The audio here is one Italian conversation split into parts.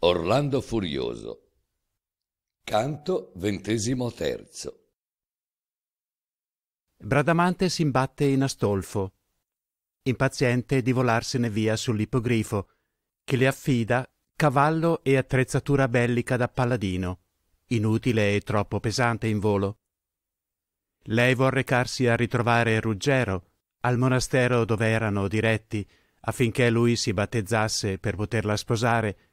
Orlando Furioso Canto XXIII Bradamante s'imbatte in Astolfo, impaziente di volarsene via sull'ippogrifo, che le affida cavallo e attrezzatura bellica da paladino, inutile e troppo pesante in volo. Lei vuol recarsi a ritrovare Ruggero, al monastero dove erano diretti, affinché lui si battezzasse per poterla sposare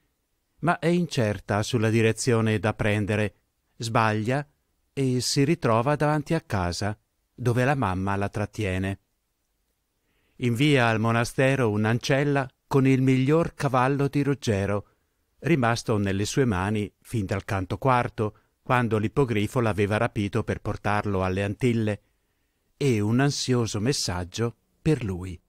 ma è incerta sulla direzione da prendere, sbaglia e si ritrova davanti a casa, dove la mamma la trattiene. Invia al monastero un'ancella con il miglior cavallo di Ruggero, rimasto nelle sue mani fin dal canto quarto, quando l'ippogrifo l'aveva rapito per portarlo alle Antille, e un ansioso messaggio per lui.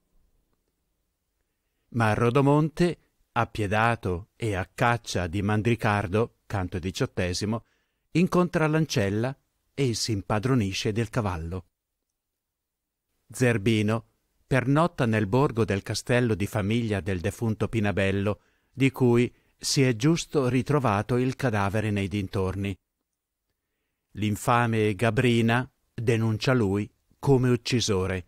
Ma Rodomonte Appiedato e a caccia di Mandricardo, canto diciottesimo, incontra l'Ancella e si impadronisce del cavallo. Zerbino pernotta nel borgo del castello di famiglia del defunto Pinabello, di cui si è giusto ritrovato il cadavere nei dintorni. L'infame Gabrina denuncia lui come uccisore.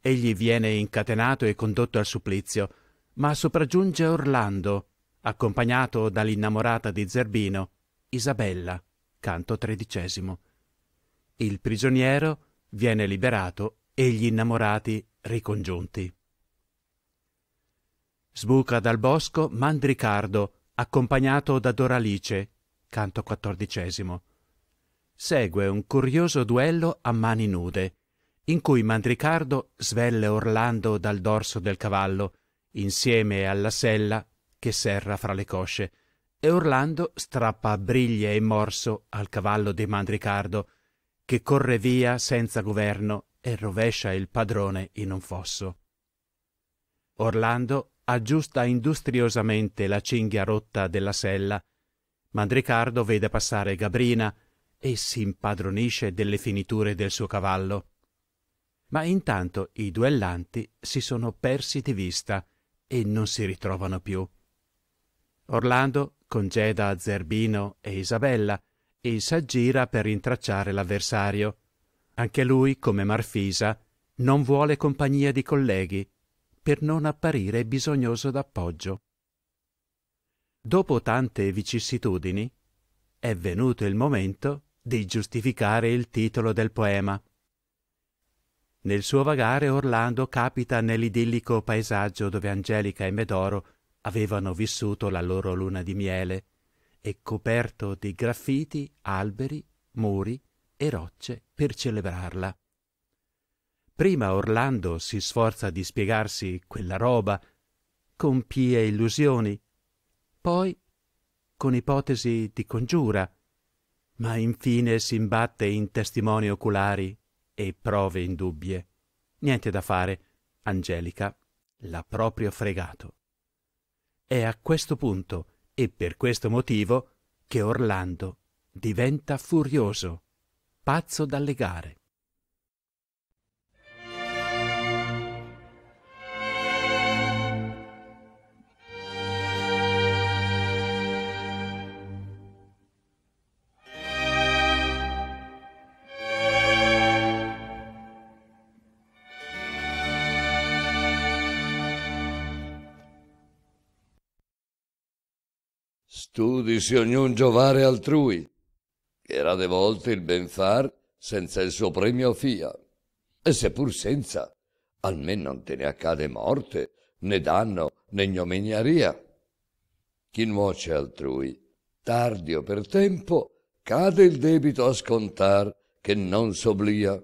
Egli viene incatenato e condotto al supplizio, ma sopraggiunge Orlando, accompagnato dall'innamorata di Zerbino, Isabella, canto tredicesimo. Il prigioniero viene liberato e gli innamorati ricongiunti. Sbuca dal bosco Mandricardo, accompagnato da Doralice, canto quattordicesimo. Segue un curioso duello a mani nude, in cui Mandricardo svelle Orlando dal dorso del cavallo insieme alla sella che serra fra le cosce, e Orlando strappa briglie e morso al cavallo di Mandricardo, che corre via senza governo e rovescia il padrone in un fosso. Orlando aggiusta industriosamente la cinghia rotta della sella. Mandricardo vede passare Gabrina e si impadronisce delle finiture del suo cavallo. Ma intanto i duellanti si sono persi di vista e non si ritrovano più. Orlando congeda Zerbino e Isabella e s'aggira per rintracciare l'avversario. Anche lui, come Marfisa, non vuole compagnia di colleghi per non apparire bisognoso d'appoggio. Dopo tante vicissitudini, è venuto il momento di giustificare il titolo del poema. Nel suo vagare Orlando capita nell'idillico paesaggio dove Angelica e Medoro avevano vissuto la loro luna di miele e coperto di graffiti, alberi, muri e rocce per celebrarla. Prima Orlando si sforza di spiegarsi quella roba con pie illusioni, poi con ipotesi di congiura, ma infine si imbatte in testimoni oculari e prove indubbie. Niente da fare. Angelica l'ha proprio fregato. È a questo punto e per questo motivo che Orlando diventa furioso, pazzo dalle gare. virtù dissi ognun giovare altrui, che era de volte il benfar senza il suo premio fia, e seppur senza, almeno non te ne accade morte, né danno, né ignominiaria. Chi nuoce altrui, tardi o per tempo, cade il debito a scontar che non s'oblia.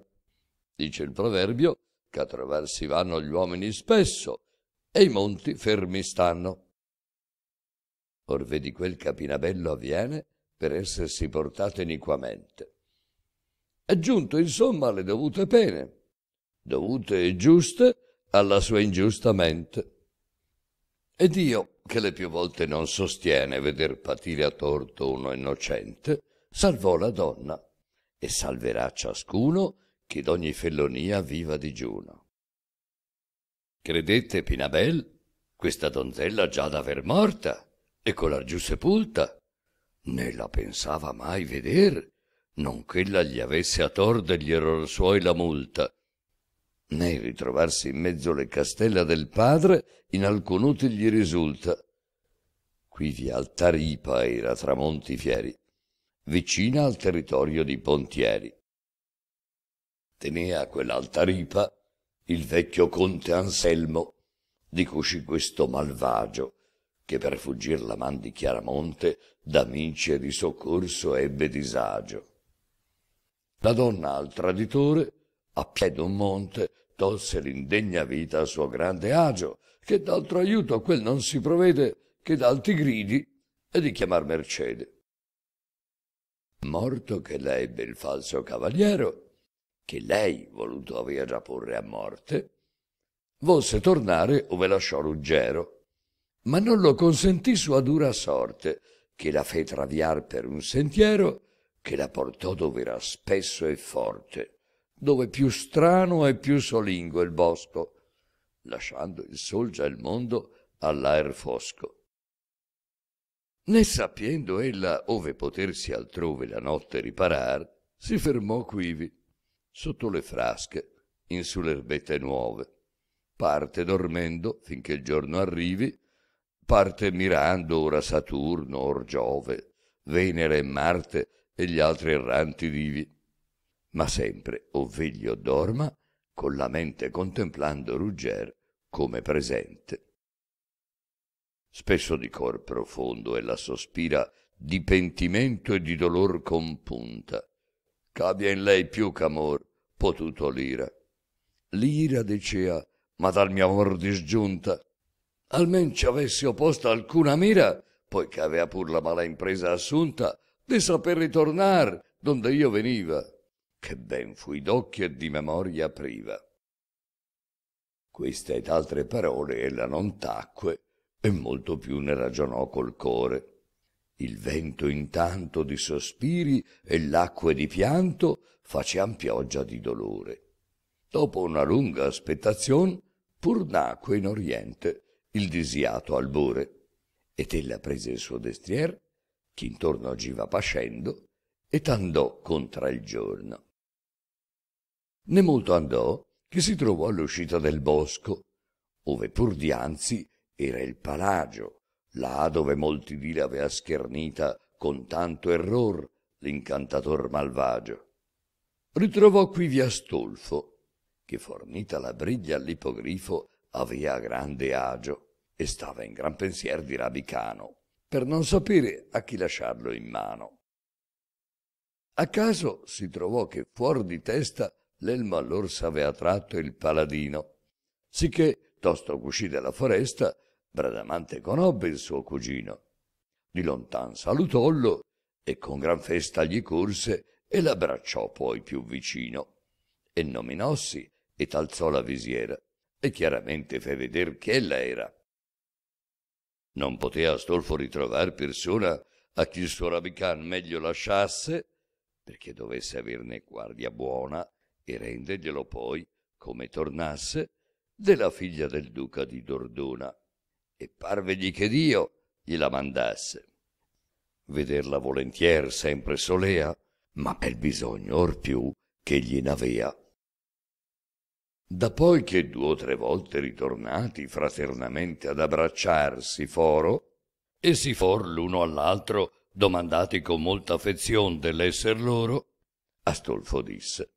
Dice il proverbio che a attraversi vanno gli uomini spesso e i monti fermi stanno or vedi quel capinabello avviene per essersi portato iniquamente. È giunto insomma alle dovute pene, dovute e giuste alla sua ingiusta mente. E Dio, che le più volte non sostiene veder patire a torto uno innocente, salvò la donna e salverà ciascuno che d'ogni fellonia viva digiuno. Credete, Pinabel questa donzella già d'aver morta? e con giù sepulta, né la pensava mai veder, non ch'ella gli avesse a tor degli error suoi la multa, né ritrovarsi in mezzo le castella del padre in alcun utile gli risulta. Quivi Altaripa era tra Monti Fieri, vicina al territorio di Pontieri. Tenea quell'Altaripa il vecchio conte Anselmo, di cui questo malvagio, che per fuggir la man di Chiaramonte, d'amici e di soccorso ebbe disagio. La donna al traditore, a piede un monte, tolse l'indegna vita a suo grande agio, che d'altro aiuto a quel non si provvede che d'alti gridi e di chiamar mercede. Morto che l'ebbe il falso cavaliero, che lei voluto avea già porre a morte, volse tornare ove lasciò Ruggero, ma non lo consentì sua dura sorte, che la fe traviar per un sentiero che la portò dove era spesso e forte, dove più strano e più solingo il bosco, lasciando il sol già il mondo all'aer fosco. Né sappiendo ella ove potersi altrove la notte riparar, si fermò quivi, sotto le frasche, in su erbette nuove. Parte dormendo finché il giorno arrivi, parte mirando ora Saturno, or Giove, Venere e Marte e gli altri erranti vivi. Ma sempre, o vegli o dorma, con la mente contemplando Ruggero come presente. Spesso di cor profondo ella sospira di pentimento e di dolor compunta, ch'abbia in lei più ch'amor potuto l'ira. L'ira dicea, ma dal mio amor disgiunta, almen ci avessi opposta alcuna mira, poiché avea pur la mala impresa assunta, di saper ritornar donde io veniva, che ben fui d'occhi e di memoria priva. Queste ed altre parole ella non tacque, e molto più ne ragionò col core. Il vento intanto di sospiri e l'acque di pianto facean pioggia di dolore. Dopo una lunga aspettazion, pur nacque in Oriente il disiato albore, Ed ella prese il suo destrier, che intorno agiva pascendo, ed andò contra il giorno. Né molto andò che si trovò all'uscita del bosco, ove pur dianzi era il palagio, là dove molti di l'avea schernita con tanto error l'incantator malvagio. Ritrovò quivi Astolfo, che fornita la briglia all'ippogrifo avea grande agio e stava in gran pensier di Rabicano, per non sapere a chi lasciarlo in mano. A caso si trovò che fuor di testa l'elmo allor s'avea tratto il paladino, sicché, tosto cuscì della foresta, Bradamante conobbe il suo cugino. Di lontan salutollo e con gran festa gli corse e l'abbracciò poi più vicino. E nominossi e t'alzò la visiera e chiaramente fe veder che ella era. Non poteva Astolfo ritrovar persona a chi il suo rabican meglio lasciasse, perché dovesse averne guardia buona e renderglielo poi, come tornasse, della figlia del duca di Dordona. E parvegli che Dio gliela mandasse. Vederla volentier sempre solea, ma per bisogno or più che gli n'avea. Da poi che due o tre volte ritornati fraternamente ad abbracciarsi foro, e si for l'uno all'altro domandati con molta affezion dell'esser loro, Astolfo disse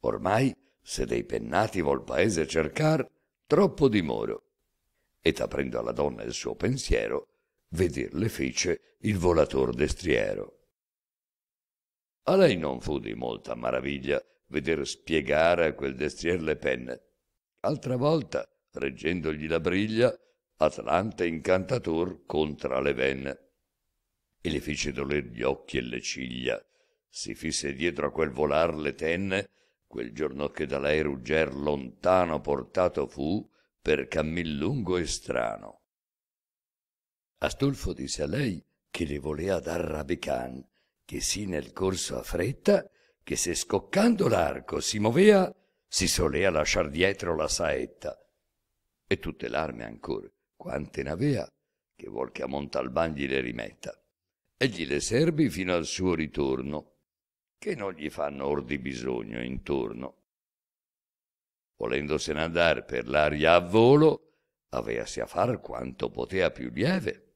Ormai, se dei pennati vol paese cercar, troppo dimoro. Ed aprendo alla donna il suo pensiero, veder le fece il volator destriero. A lei non fu di molta maraviglia veder spiegare a quel destrier le penne. Altra volta, reggendogli la briglia, Atlante incantator contra le venne. E le fece doler gli occhi e le ciglia, si fisse dietro a quel volar le tenne, quel giorno che da lei Rugger lontano portato fu per cammin lungo e strano. Astolfo disse a lei che le volea dar rabican, che sì nel corso a fretta che se scoccando l'arco si movea, si solea lasciar dietro la saetta. E tutte l'arme ancora, quante n'avea, che vuol che a Montalban gli le rimetta. gli le serbi fino al suo ritorno, che non gli fanno or di bisogno intorno. Volendosene andar per l'aria a volo, aveasi a far quanto potea più lieve.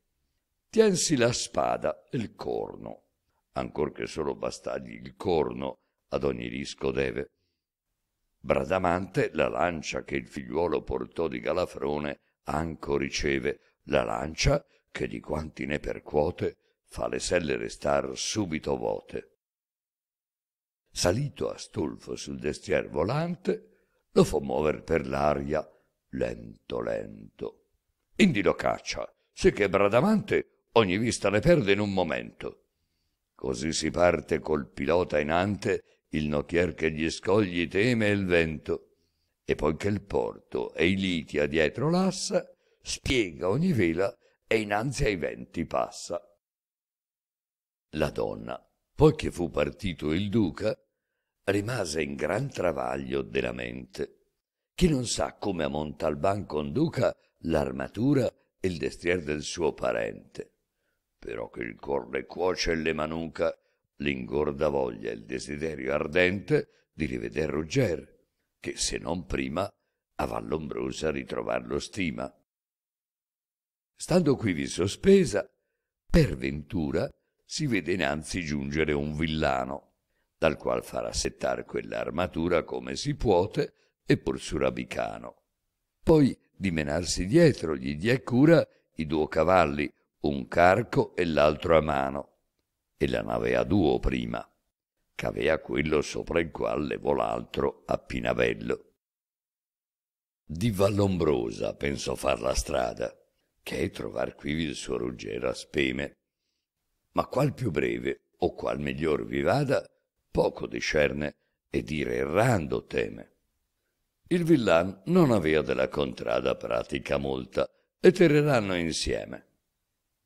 Tiensi la spada e il corno, ancor che solo bastagli il corno ad ogni disco deve. Bradamante la lancia che il figliuolo portò di Galafrone anco riceve, la lancia che di quanti ne percuote fa le selle restar subito vuote. Salito Astolfo sul destier volante, lo fo muover per l'aria lento lento. Indi lo caccia, sicché Bradamante ogni vista le perde in un momento. Così si parte col pilota in ante il nocchier che gli scogli teme il vento, e poiché il porto e i liti ha dietro l'assa, spiega ogni vela e innanzi ai venti passa. La donna, poiché fu partito il duca, rimase in gran travaglio della mente, che non sa come a Montalban conduca l'armatura e il destrier del suo parente, però che il corne cuoce e le manuca l'ingorda voglia e il desiderio ardente di riveder Ruggero, che se non prima a Vallombrosa ritrovarlo stima. Stando quivi sospesa, per ventura si vede innanzi giungere un villano, dal qual farà settar quell'armatura come si puote e pur surabicano. Poi menarsi dietro gli diè cura i duo cavalli, un carco e l'altro a mano, e la nave a duo prima, che quello sopra il quale levò l'altro a Pinavello. Di Vallombrosa pensò far la strada, che è trovar quivi il suo ruggero a speme. Ma qual più breve o qual miglior vi vada, poco discerne e dire errando teme. Il villan non avea della contrada pratica molta e terreranno insieme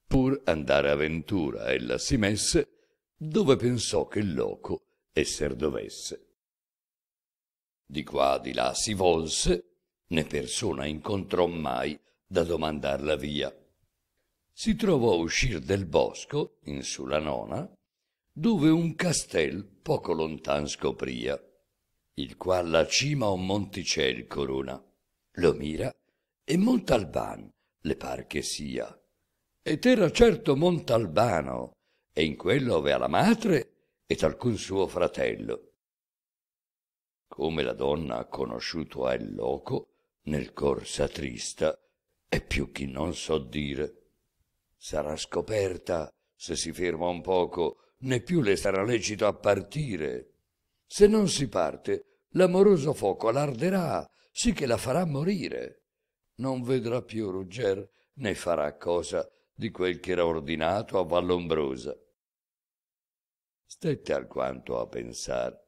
pur andare a Ventura ella si messe, dove pensò che loco esser dovesse. Di qua di là si volse, né persona incontrò mai da domandar la via. Si trovò uscir del bosco, in su la nona, dove un castel poco lontan scopria, il qual la cima un monticel corona, lo mira e Montalban le par che sia ed era certo Montalbano, e in quello aveva la madre ed alcun suo fratello. Come la donna conosciuto a il Loco, nel corsa trista, è più chi non so dire. Sarà scoperta, se si ferma un poco, né più le sarà lecito a partire. Se non si parte, l'amoroso fuoco l'arderà, sì che la farà morire. Non vedrà più Rugger, né farà cosa di quel che era ordinato a Vallombrosa. Stette alquanto a pensar,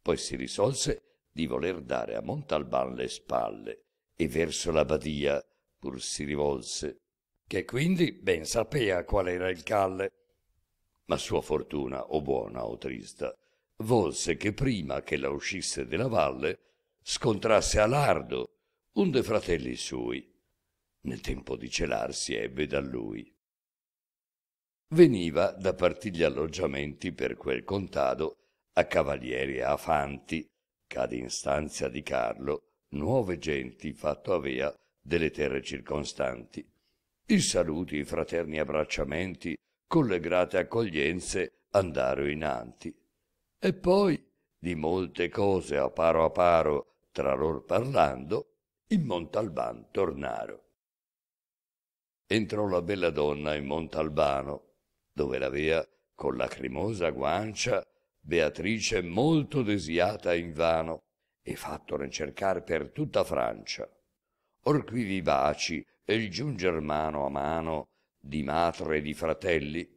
poi si risolse di voler dare a Montalban le spalle e verso la badia pur si rivolse, che quindi ben sapea qual era il calle. Ma sua fortuna, o buona o trista, volse che prima che la uscisse della valle scontrasse a Lardo un de fratelli sui. Nel tempo di celarsi ebbe da lui veniva da partigli alloggiamenti per quel contado a cavalieri e fanti, cad in stanza di Carlo, nuove genti fatto avea delle terre circostanti. I saluti, i fraterni abbracciamenti, con le grate accoglienze andaro inanti. E poi, di molte cose a paro a paro, tra lor parlando, in Montalban tornaro. Entrò la bella donna in Montalbano, dove l'avea con lacrimosa guancia, Beatrice molto desiata invano, e fattoren cercar per tutta Francia. Or qui baci e il giunger mano a mano, di matre e di fratelli,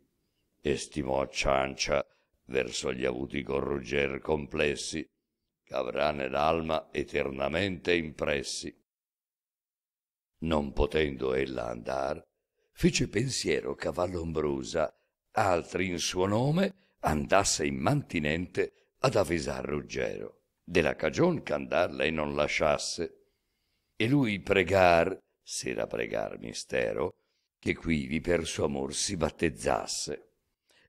estimò a ciancia, verso gli avuti corrugger complessi, ch'avrà nell'alma eternamente impressi. Non potendo ella andar, fece pensiero cavall'ombrusa altri in suo nome andasse immantinente ad avvisar Ruggero della cagion ch'andar lei non lasciasse. E lui pregar, s'era pregar mistero, che quivi per suo amor si battezzasse,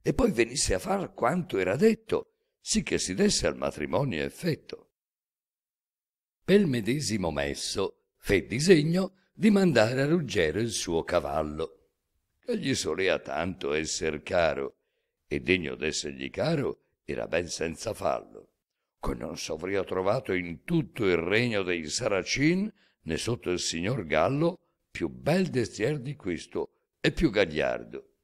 e poi venisse a far quanto era detto, sì che si desse al matrimonio effetto. Pel medesimo messo fe disegno di mandare a Ruggero il suo cavallo, e gli solea tanto esser caro, e degno d'essergli caro era ben senza fallo, che non s'avria trovato in tutto il regno dei Saracin, né sotto il signor Gallo, più bel destier di questo e più gagliardo,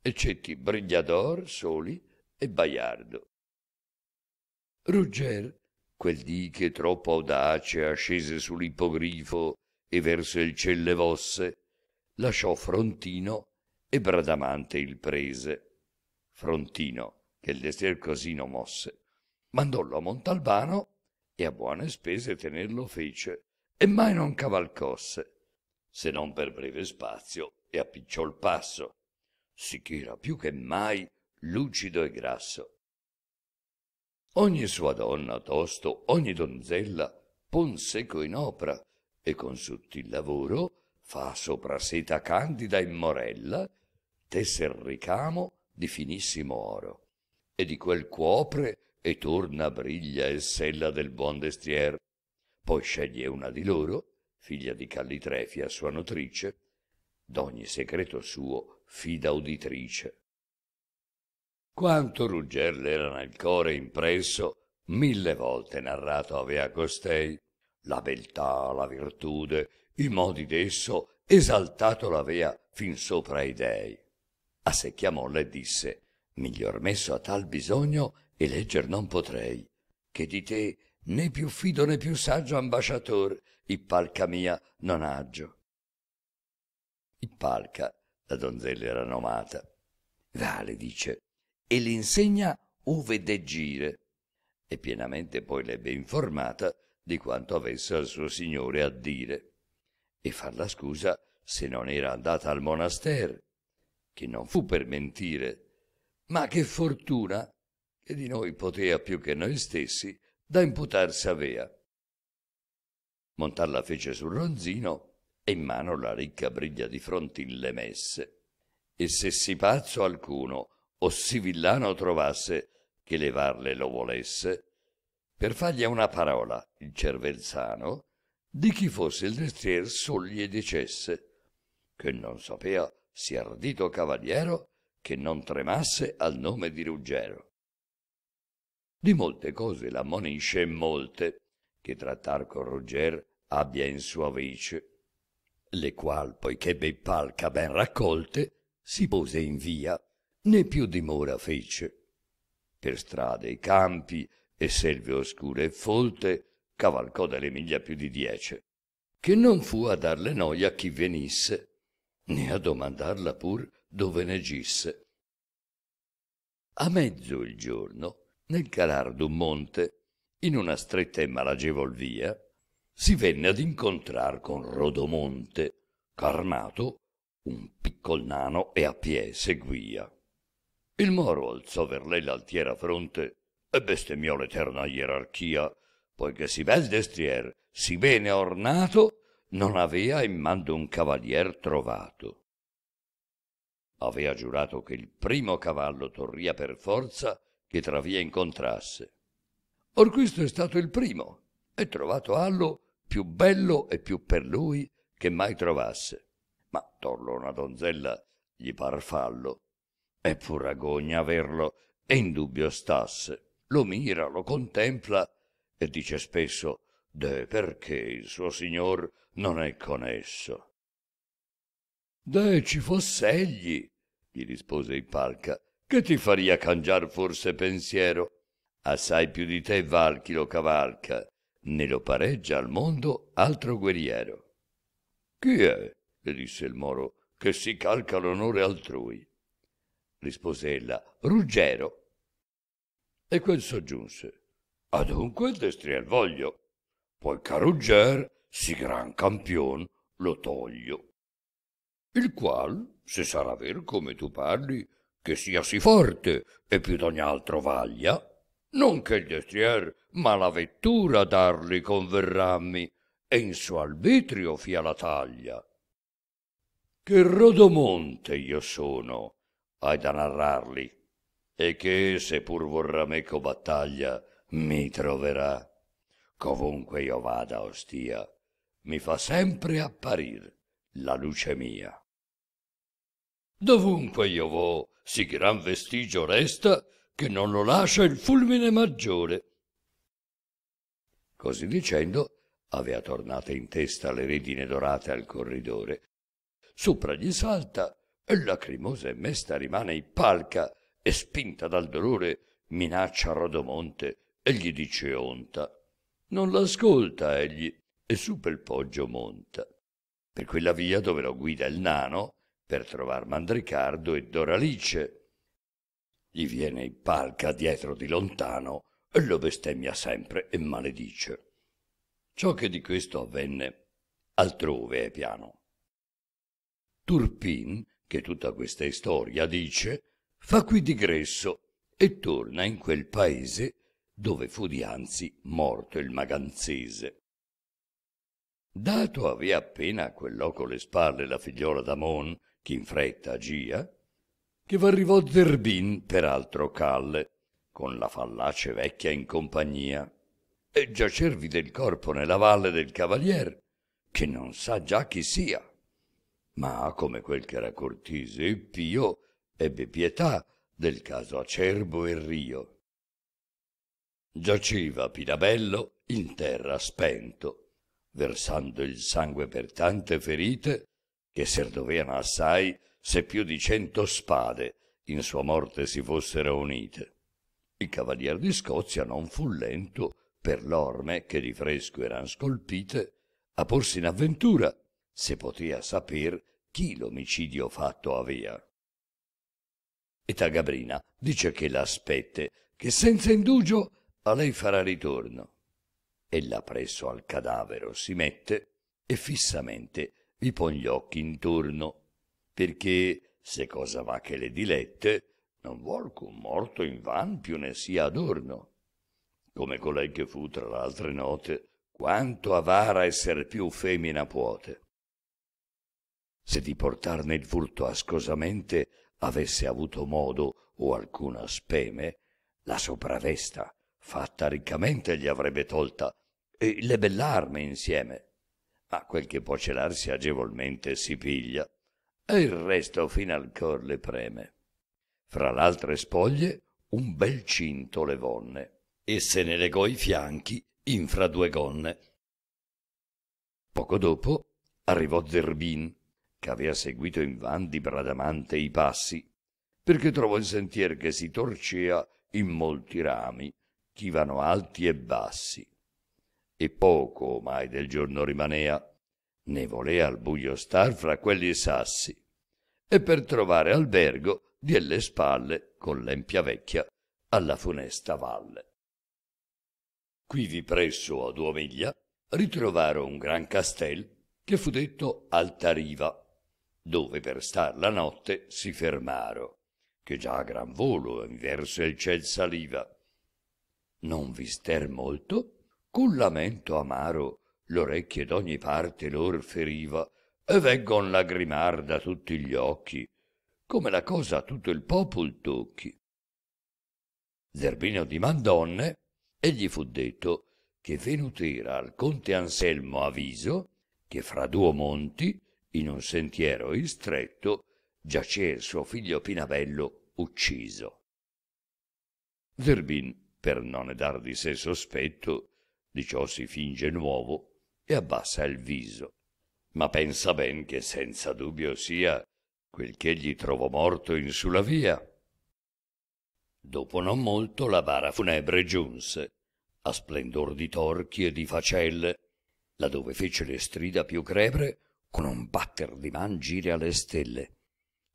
eccetti Brigliador, Soli e Baiardo. Ruggero, quel dì che troppo audace ascese sull'ippogrifo e verso il ciel le vosse, lasciò Frontino e Bradamante il prese. Frontino, che il destier così non mosse, mandollo a Montalbano e a buone spese tenerlo fece, e mai non cavalcosse, se non per breve spazio, e appicciò il passo, sicché era più che mai lucido e grasso. Ogni sua donna tosto, ogni donzella, pon seco in opra, e con sottil lavoro fa sopra seta candida e morella tesser ricamo di finissimo oro e di quel cuopre e torna briglia e sella del buon destier. Poi sceglie una di loro, figlia di Callitrefia, sua notrice, d'ogni segreto suo fida uditrice. Quanto Rugger l'era nel core impresso, mille volte narrato avea costei, la beltà, la virtude, i modi d'esso, esaltato l'avea fin sopra i dei a chiamolla e disse miglior messo a tal bisogno e legger non potrei che di te né più fido né più saggio ambasciator ippalca mia non aggio ippalca la donzella era nomata vale dice e l'insegna uve deggire e pienamente poi l'ebbe informata di quanto avesse al suo signore a dire e far la scusa se non era andata al monaster che non fu per mentire, ma che fortuna, che di noi poteva più che noi stessi, da imputarsi avea. Montalla fece sul ronzino e in mano la ricca briglia di frontin le messe. E se si pazzo alcuno o si villano trovasse che levarle lo volesse, per fargli una parola il cervelzano, di chi fosse il destrier sol gli dicesse, che non sapea si ardito cavaliero che non tremasse al nome di Ruggero. Di molte cose la monisce molte, che trattar con Ruggero abbia in sua vice, le qual, poiché Beppalca ben raccolte, si pose in via, né più dimora fece. Per strade e campi, e selve oscure e folte, cavalcò delle miglia più di diece, che non fu a darle noia a chi venisse, né a domandarla pur dove ne gisse. A mezzo il giorno, nel calar d'un monte, in una stretta e malagevol via, si venne ad incontrar con Rodomonte, carmato, un piccol nano e a pie seguia. Il moro alzò ver lei l'altiera fronte e bestemmiò l'eterna ierarchia, poiché si bel destrier, si bene ornato, non avea in mando un cavalier trovato. Avea giurato che il primo cavallo torria per forza che tra via incontrasse. Or questo è stato il primo, e trovato allo più bello e più per lui che mai trovasse. Ma torlo una donzella gli par fallo, e pur agogna averlo, e in dubbio stasse. Lo mira, lo contempla, e dice spesso deh perché il suo signor non è con esso deh ci foss'egli gli rispose il palca che ti faria cangiar forse pensiero assai più di te val chi lo cavalca ne lo pareggia al mondo altro guerriero chi è le disse il moro che si calca l'onore altrui rispose ella ruggero e quel soggiunse adunque destrier voglio poiché Rugger, si gran campion, lo toglio. Il qual, se sarà ver come tu parli, che sia sì forte e più d'ogni altro vaglia, non che il destrier, ma la vettura darli converrammi, e in suo arbitrio fia la taglia. Che Rodomonte io sono, hai da narrarli, e che, se pur vorrà meco battaglia, mi troverà. Covunque io vada o stia, mi fa sempre apparir la luce mia. Dovunque io vo, si gran vestigio resta, che non lo lascia il fulmine maggiore. Così dicendo, avea tornate in testa le redine dorate al corridore. Sopra gli salta, e lacrimosa e mesta rimane impalca, e spinta dal dolore, minaccia Rodomonte e gli dice onta non l'ascolta egli e su pel poggio monta. Per quella via dove lo guida il nano per trovar Mandricardo e Doralice. Gli viene in palca dietro di lontano e lo bestemmia sempre e maledice. Ciò che di questo avvenne altrove è piano. Turpin, che tutta questa istoria dice, fa qui digresso e torna in quel paese dove fu dianzi morto il maganzese. Dato avea appena a quel loco le spalle la figliuola d'Amon, che in fretta agia, che v'arrivò Zerbin per altro calle, con la fallace vecchia in compagnia, e giacervi del corpo nella valle del cavalier, che non sa già chi sia. Ma come quel che era cortese e pio, ebbe pietà del caso acerbo e rio, giaceva Pinabello in terra spento, versando il sangue per tante ferite che serdoveano assai se più di cento spade in sua morte si fossero unite. Il cavalier di Scozia non fu lento per l'orme che di fresco eran scolpite a porsi in avventura se potea saper chi l'omicidio fatto avea. E Tagabrina dice che l'aspette che senza indugio a lei farà ritorno. Ella presso al cadavero si mette e fissamente vi pon gli occhi intorno, perché, se cosa va che le dilette, non vuol ch'un morto in van più ne sia adorno. Come colei che fu, tra l'altre note, quanto avara esser più femmina puote. Se di portarne il furto ascosamente avesse avuto modo o alcuna speme, la sopravesta fatta riccamente gli avrebbe tolta, e le bell'arme insieme. Ma quel che può celarsi agevolmente si piglia, e il resto fino al cor le preme. Fra l'altre spoglie un bel cinto le vonne, e se ne legò i fianchi infra due gonne. Poco dopo arrivò Zerbin, che avea seguito in van di Bradamante i passi, perché trovò il sentier che si torcea in molti rami schivano alti e bassi. E poco omai del giorno rimanea, ne volea al buio star fra quelli sassi, e per trovare albergo le spalle con l'empia vecchia alla funesta valle. Quivi presso ad Uomiglia ritrovarono un gran castel che fu detto Alta Riva, dove per star la notte si fermaro, che già a gran volo inverso il ciel saliva non vister molto con lamento amaro l'orecchie d'ogni parte lor feriva e veggon lagrimar da tutti gli occhi come la cosa a tutto il popol tocchi zerbino dimandonne e gli fu detto che venutera al conte anselmo aviso che fra duo monti in un sentiero istretto giacea il suo figlio pinabello ucciso zerbin per non dar di sé sospetto, di ciò si finge nuovo e abbassa il viso. Ma pensa ben che senza dubbio sia quel che gli trovò morto in sulla via. Dopo non molto la bara funebre giunse, a splendor di torchi e di facelle, laddove fece le strida più crebre con un batter di man gire alle stelle,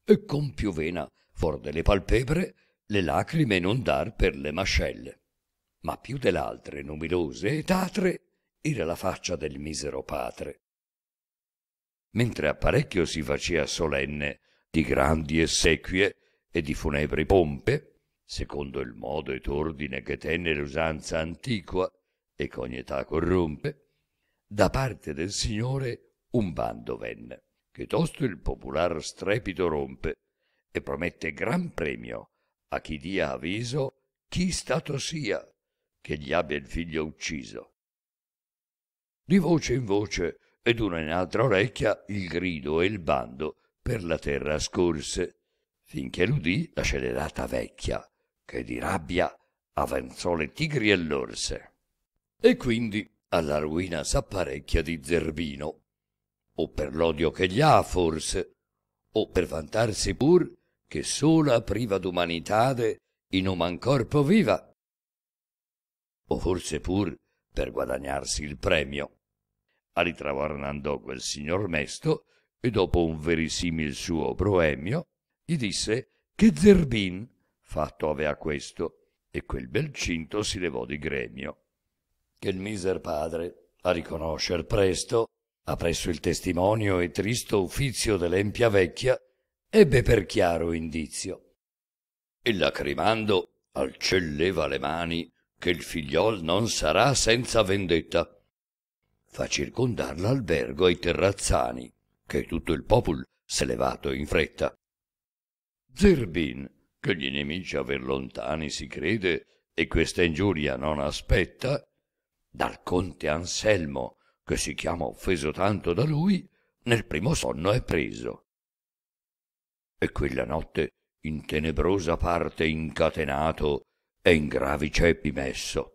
e con più vena fuor delle palpebre le lacrime non dar per le mascelle. Ma più dell'altre nubilose e tatre era la faccia del misero padre. Mentre apparecchio si facea solenne di grandi essequie e di funebri pompe, secondo il modo ed ordine che tenne l'usanza antiqua e che età corrompe, da parte del Signore un bando venne, che tosto il popolar strepito rompe e promette gran premio a chi dia avviso chi stato sia che gli abbia il figlio ucciso. Di voce in voce ed una in altra orecchia il grido e il bando per la terra scorse, finché l'udì la scelerata vecchia, che di rabbia avanzò le tigri e l'orse. E quindi alla ruina s'apparecchia di Zerbino, o per l'odio che gli ha forse, o per vantarsi pur che sola priva d'umanitade in uman corpo viva. O forse pur per guadagnarsi il premio. A ritravar andò quel signor mesto e dopo un verisimil suo proemio gli disse che Zerbin fatto avea questo e quel bel cinto si levò di gremio. Che il miser padre, a riconoscer presto, ha presso il testimonio e tristo uffizio dell'empia vecchia, ebbe per chiaro indizio. E lacrimando al ciel leva le mani che il figliol non sarà senza vendetta. Fa circondar l'albergo ai terrazzani, che tutto il popol s'è levato in fretta. Zerbin, che gli nemici aver lontani si crede, e questa ingiuria non aspetta, dal conte Anselmo, che si chiama offeso tanto da lui, nel primo sonno è preso e quella notte in tenebrosa parte incatenato e in gravi ceppi messo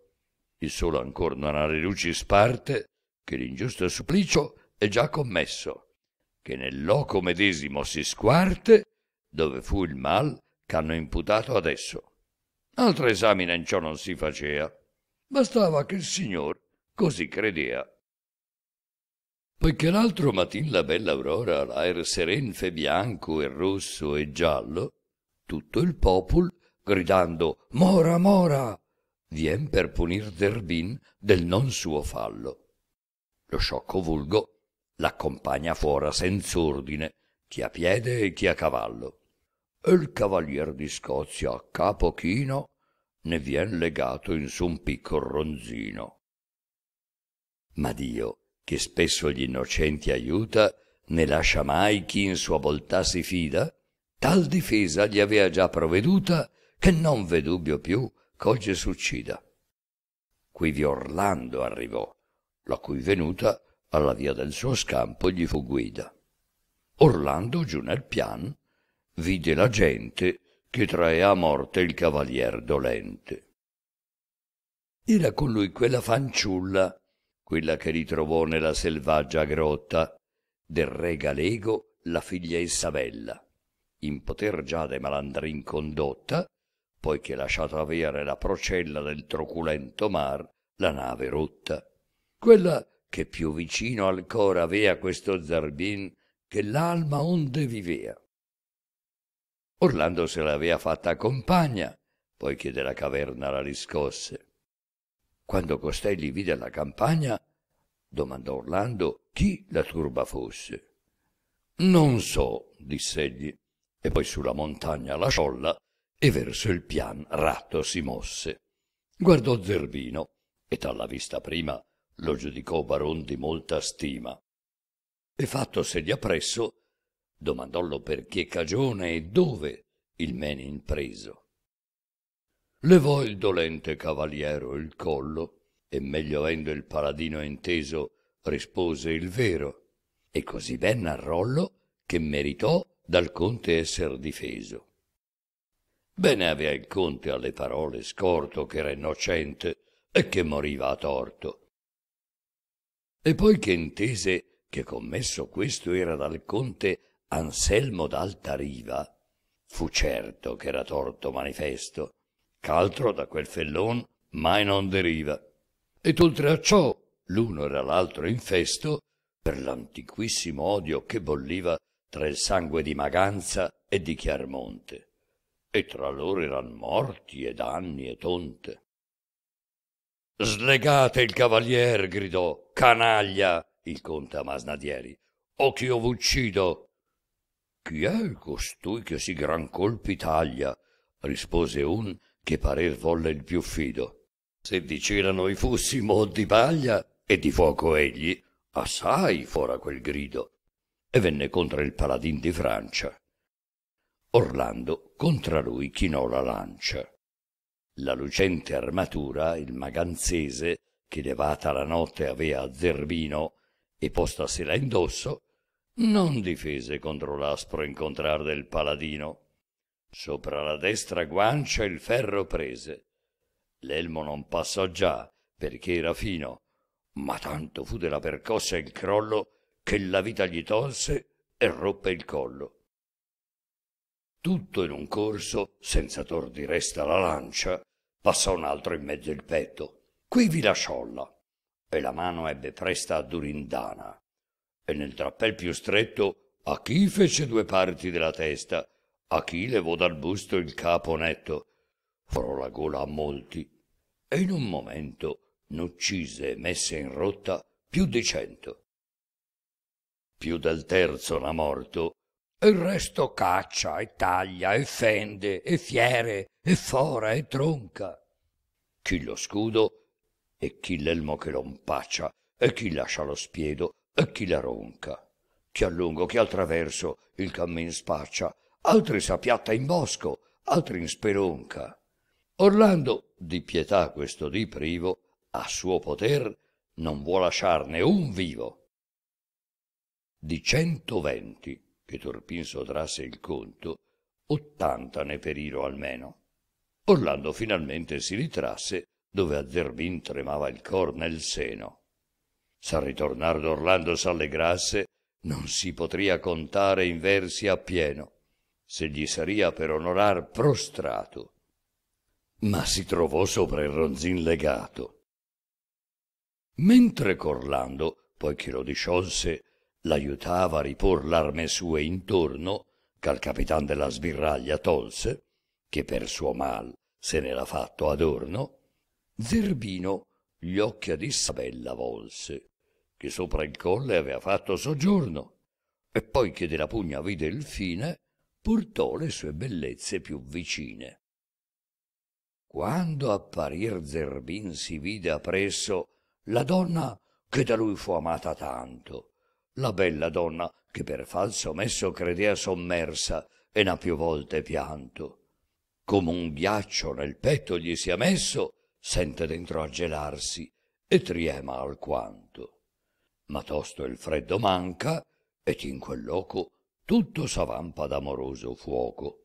il sole ancor non ha le luci sparte che l'ingiusto supplicio è già commesso che nel loco medesimo si squarte dove fu il mal c'hanno imputato adesso Altra esamina in ciò non si facea bastava che il signor così credea Poiché l'altro mattin la bella aurora l'aer seren fe bianco e rosso e giallo, tutto il popol, gridando Mora, mora, vien per punir Derbin del non suo fallo. Lo sciocco vulgo l'accompagna fora senz'ordine, chi a piede e chi a cavallo. E il cavalier di Scozia a capo chino ne vien legato in su un piccol ronzino. Ma Dio che spesso gli innocenti aiuta, ne lascia mai chi in sua bontà si fida? Tal difesa gli avea già provveduta, che non v'è dubbio più cogge s'uccida. Quivi Orlando arrivò, la cui venuta alla via del suo scampo gli fu guida. Orlando giù nel pian vide la gente che traea a morte il cavalier dolente. Era con lui quella fanciulla quella che ritrovò nella selvaggia grotta del re Galego la figlia Isabella, in poter già dei malandrin condotta, poiché lasciato avere la procella del truculento mar la nave rotta. Quella che più vicino al cor avea questo Zarbin che l'alma onde vivea. Orlando se l'avea fatta compagna, poiché della caverna la riscosse. Quando Costelli vide la campagna, domandò Orlando chi la turba fosse. Non so, disse egli, e poi sulla montagna la sciolla e verso il pian ratto si mosse. Guardò Zerbino e dalla vista prima lo giudicò baron di molta stima. E fatto sedi appresso, domandollo per che cagione e dove il men impreso levò il dolente cavaliero il collo e meglio avendo il paladino inteso rispose il vero e così ben narrollo che meritò dal conte esser difeso bene avea il conte alle parole scorto che era innocente e che moriva a torto e poi che intese che commesso questo era dal conte anselmo d'alta riva fu certo ch'era torto manifesto ch'altro da quel fellon mai non deriva. Ed oltre a ciò, l'uno era l'altro infesto per l'antiquissimo odio che bolliva tra il sangue di Maganza e di Chiarmonte, e tra loro eran morti ed anni e tonte. Slegate il cavalier, gridò, canaglia, il conte Masnadieri, o ch'io v'uccido. Chi è costui che si gran colpi taglia? rispose un che parer volle il più fido. Se vi c'erano i fossi mo di paglia e di fuoco egli, assai fora quel grido, e venne contra il paladin di Francia. Orlando contra lui chinò la lancia. La lucente armatura il maganzese, che levata la notte avea a Zerbino e postasela indosso, non difese contro l'aspro incontrar del paladino Sopra la destra guancia il ferro prese. L'elmo non passò già, perché era fino, ma tanto fu della percossa il crollo che la vita gli tolse e ruppe il collo. Tutto in un corso, senza tor di resta la lancia, passò un altro in mezzo il petto. Quivi la sciolla, e la mano ebbe presta a Durindana, e nel trappel più stretto a chi fece due parti della testa, a chi levò dal busto il capo netto, forò la gola a molti, e in un momento n'uccise e messe in rotta più di cento. Più del terzo n'ha morto, e il resto caccia e taglia e fende e fiere e fora e tronca. Chi lo scudo e chi l'elmo che lo impaccia e chi lascia lo spiedo e chi la ronca. Chi a lungo, chi al traverso, il cammin spaccia altri sa piatta in bosco, altri in spelonca. Orlando, di pietà questo di privo, a suo poter non vuol lasciarne un vivo. Di centoventi che Torpin sottrasse il conto, ottanta ne periro almeno. Orlando finalmente si ritrasse dove a Zerbin tremava il cor nel seno. Sa ritornar d'Orlando s'allegrasse, non si potria contare in versi a pieno se gli saria per onorar prostrato, ma si trovò sopra il ronzin legato. Mentre Corlando, poi che lo disciolse, l'aiutava a ripor l'arme sue intorno, ch'al capitan della sbirraglia tolse, che per suo mal se n'era fatto adorno, Zerbino gli occhi ad Isabella volse, che sopra il colle avea fatto soggiorno, e poi che della pugna vide il fine, portò le sue bellezze più vicine. Quando apparir Zerbin si vide appresso la donna che da lui fu amata tanto, la bella donna che per falso messo credea sommersa e n'ha più volte pianto. Come un ghiaccio nel petto gli sia messo, sente dentro a gelarsi e triema alquanto. Ma tosto il freddo manca, e in quel loco tutto s'avampa d'amoroso fuoco.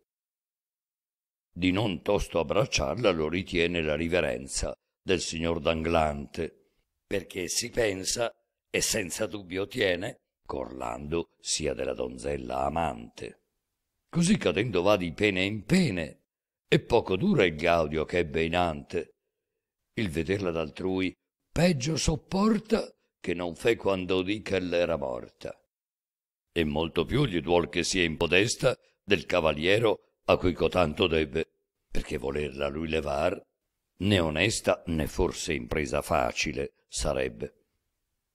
Di non tosto abbracciarla lo ritiene la riverenza del signor Danglante, perché si pensa, e senza dubbio tiene, Corlando sia della donzella amante. Così cadendo va di pene in pene, e poco dura il gaudio ch'ebbe inante. Il vederla d'altrui peggio sopporta che non fe quando di era morta e molto più gli duol che sia in podesta del cavaliero a cui cotanto debbe, perché volerla lui levar né onesta né forse impresa facile sarebbe.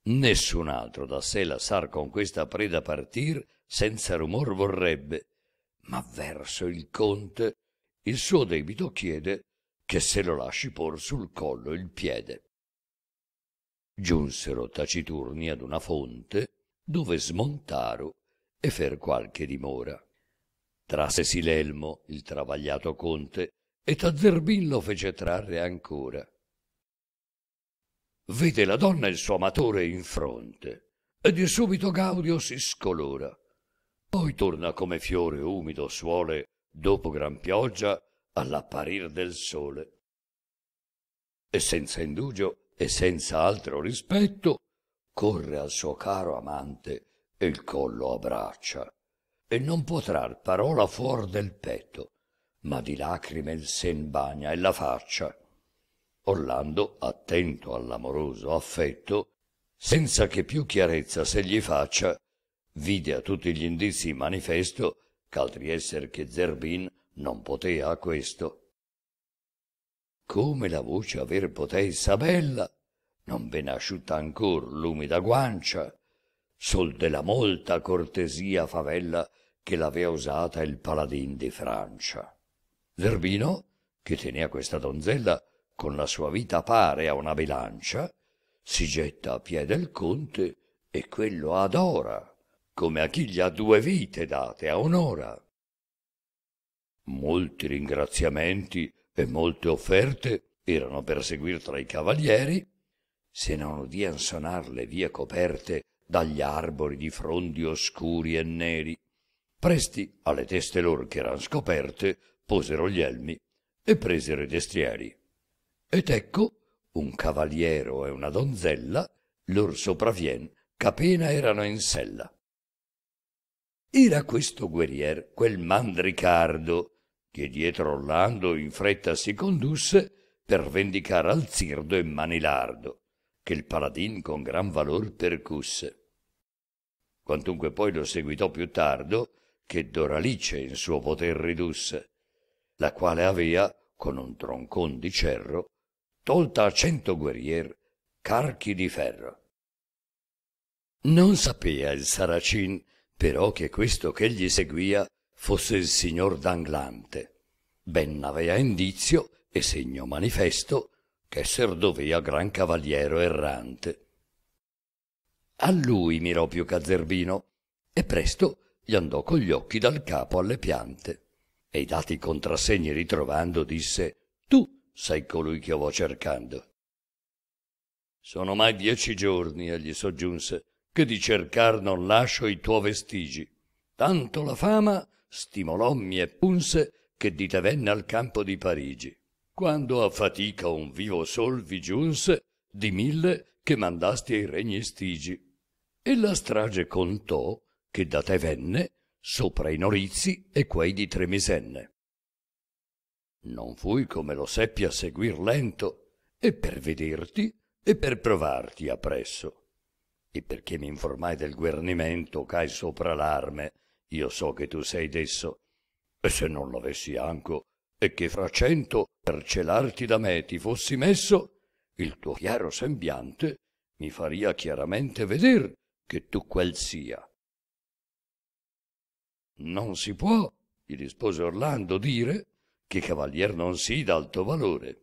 Nessun altro da sé lassar con questa preda partir senza rumor vorrebbe, ma verso il conte il suo debito chiede che se lo lasci por sul collo il piede. Giunsero taciturni ad una fonte dove smontaro e fer qualche dimora Trassesi l'elmo, il travagliato conte e Tazerbin lo fece trarre ancora. Vede la donna il suo amatore in fronte e di subito Gaudio si scolora. Poi torna come fiore umido suole dopo gran pioggia all'apparir del sole. E senza indugio e senza altro rispetto corre al suo caro amante e il collo abbraccia e non può trar parola fuor del petto ma di lacrime il sen bagna e la faccia orlando attento all'amoroso affetto senza che più chiarezza se gli faccia vide a tutti gli indizi manifesto ch'altri esser che zerbin non potea a questo come la voce aver potei isabella non v'è asciutta ancor l'umida guancia sol della molta cortesia favella che l'avea usata il paladin di francia zerbino che tenea questa donzella con la sua vita pare a una bilancia si getta a pie del conte e quello adora come a chi gli ha due vite date a onora molti ringraziamenti e molte offerte erano per seguir tra i cavalieri se non odian sonar le vie coperte dagli arbori di frondi oscuri e neri. Presti alle teste lor che eran scoperte posero gli elmi e presero i destrieri. Ed ecco un cavaliero e una donzella lor sopravvien ch'apena erano in sella. Era questo guerrier quel mandricardo che dietro Orlando in fretta si condusse per vendicar al zirdo e manilardo che il paladin con gran valor percusse. Quantunque poi lo seguitò più tardo, che Doralice in suo poter ridusse, la quale avea, con un troncon di cerro, tolta a cento guerrier carchi di ferro. Non sapea il Saracin, però, che questo ch'egli seguia fosse il signor d'Anglante. Ben avea indizio e segno manifesto che serdovea gran cavaliero errante. A lui mirò più che e presto gli andò con gli occhi dal capo alle piante, e i dati contrassegni ritrovando disse Tu sei colui che io vo cercando. Sono mai dieci giorni, egli soggiunse, che di cercar non lascio i tuoi vestigi. Tanto la fama stimolommi e punse che di te venne al campo di Parigi quando a fatica un vivo sol vi giunse di mille che mandasti ai regni stigi e la strage contò che da te venne sopra i norizi e quei di tremisenne non fui come lo seppi a seguir lento e per vederti e per provarti appresso e perché informai del guernimento c'hai sopra l'arme io so che tu sei desso e se non l'avessi anco e che fra cento per celarti da me ti fossi messo, il tuo chiaro sembiante mi faria chiaramente veder che tu quel sia. Non si può, gli rispose Orlando, dire che cavalier non si d'alto valore,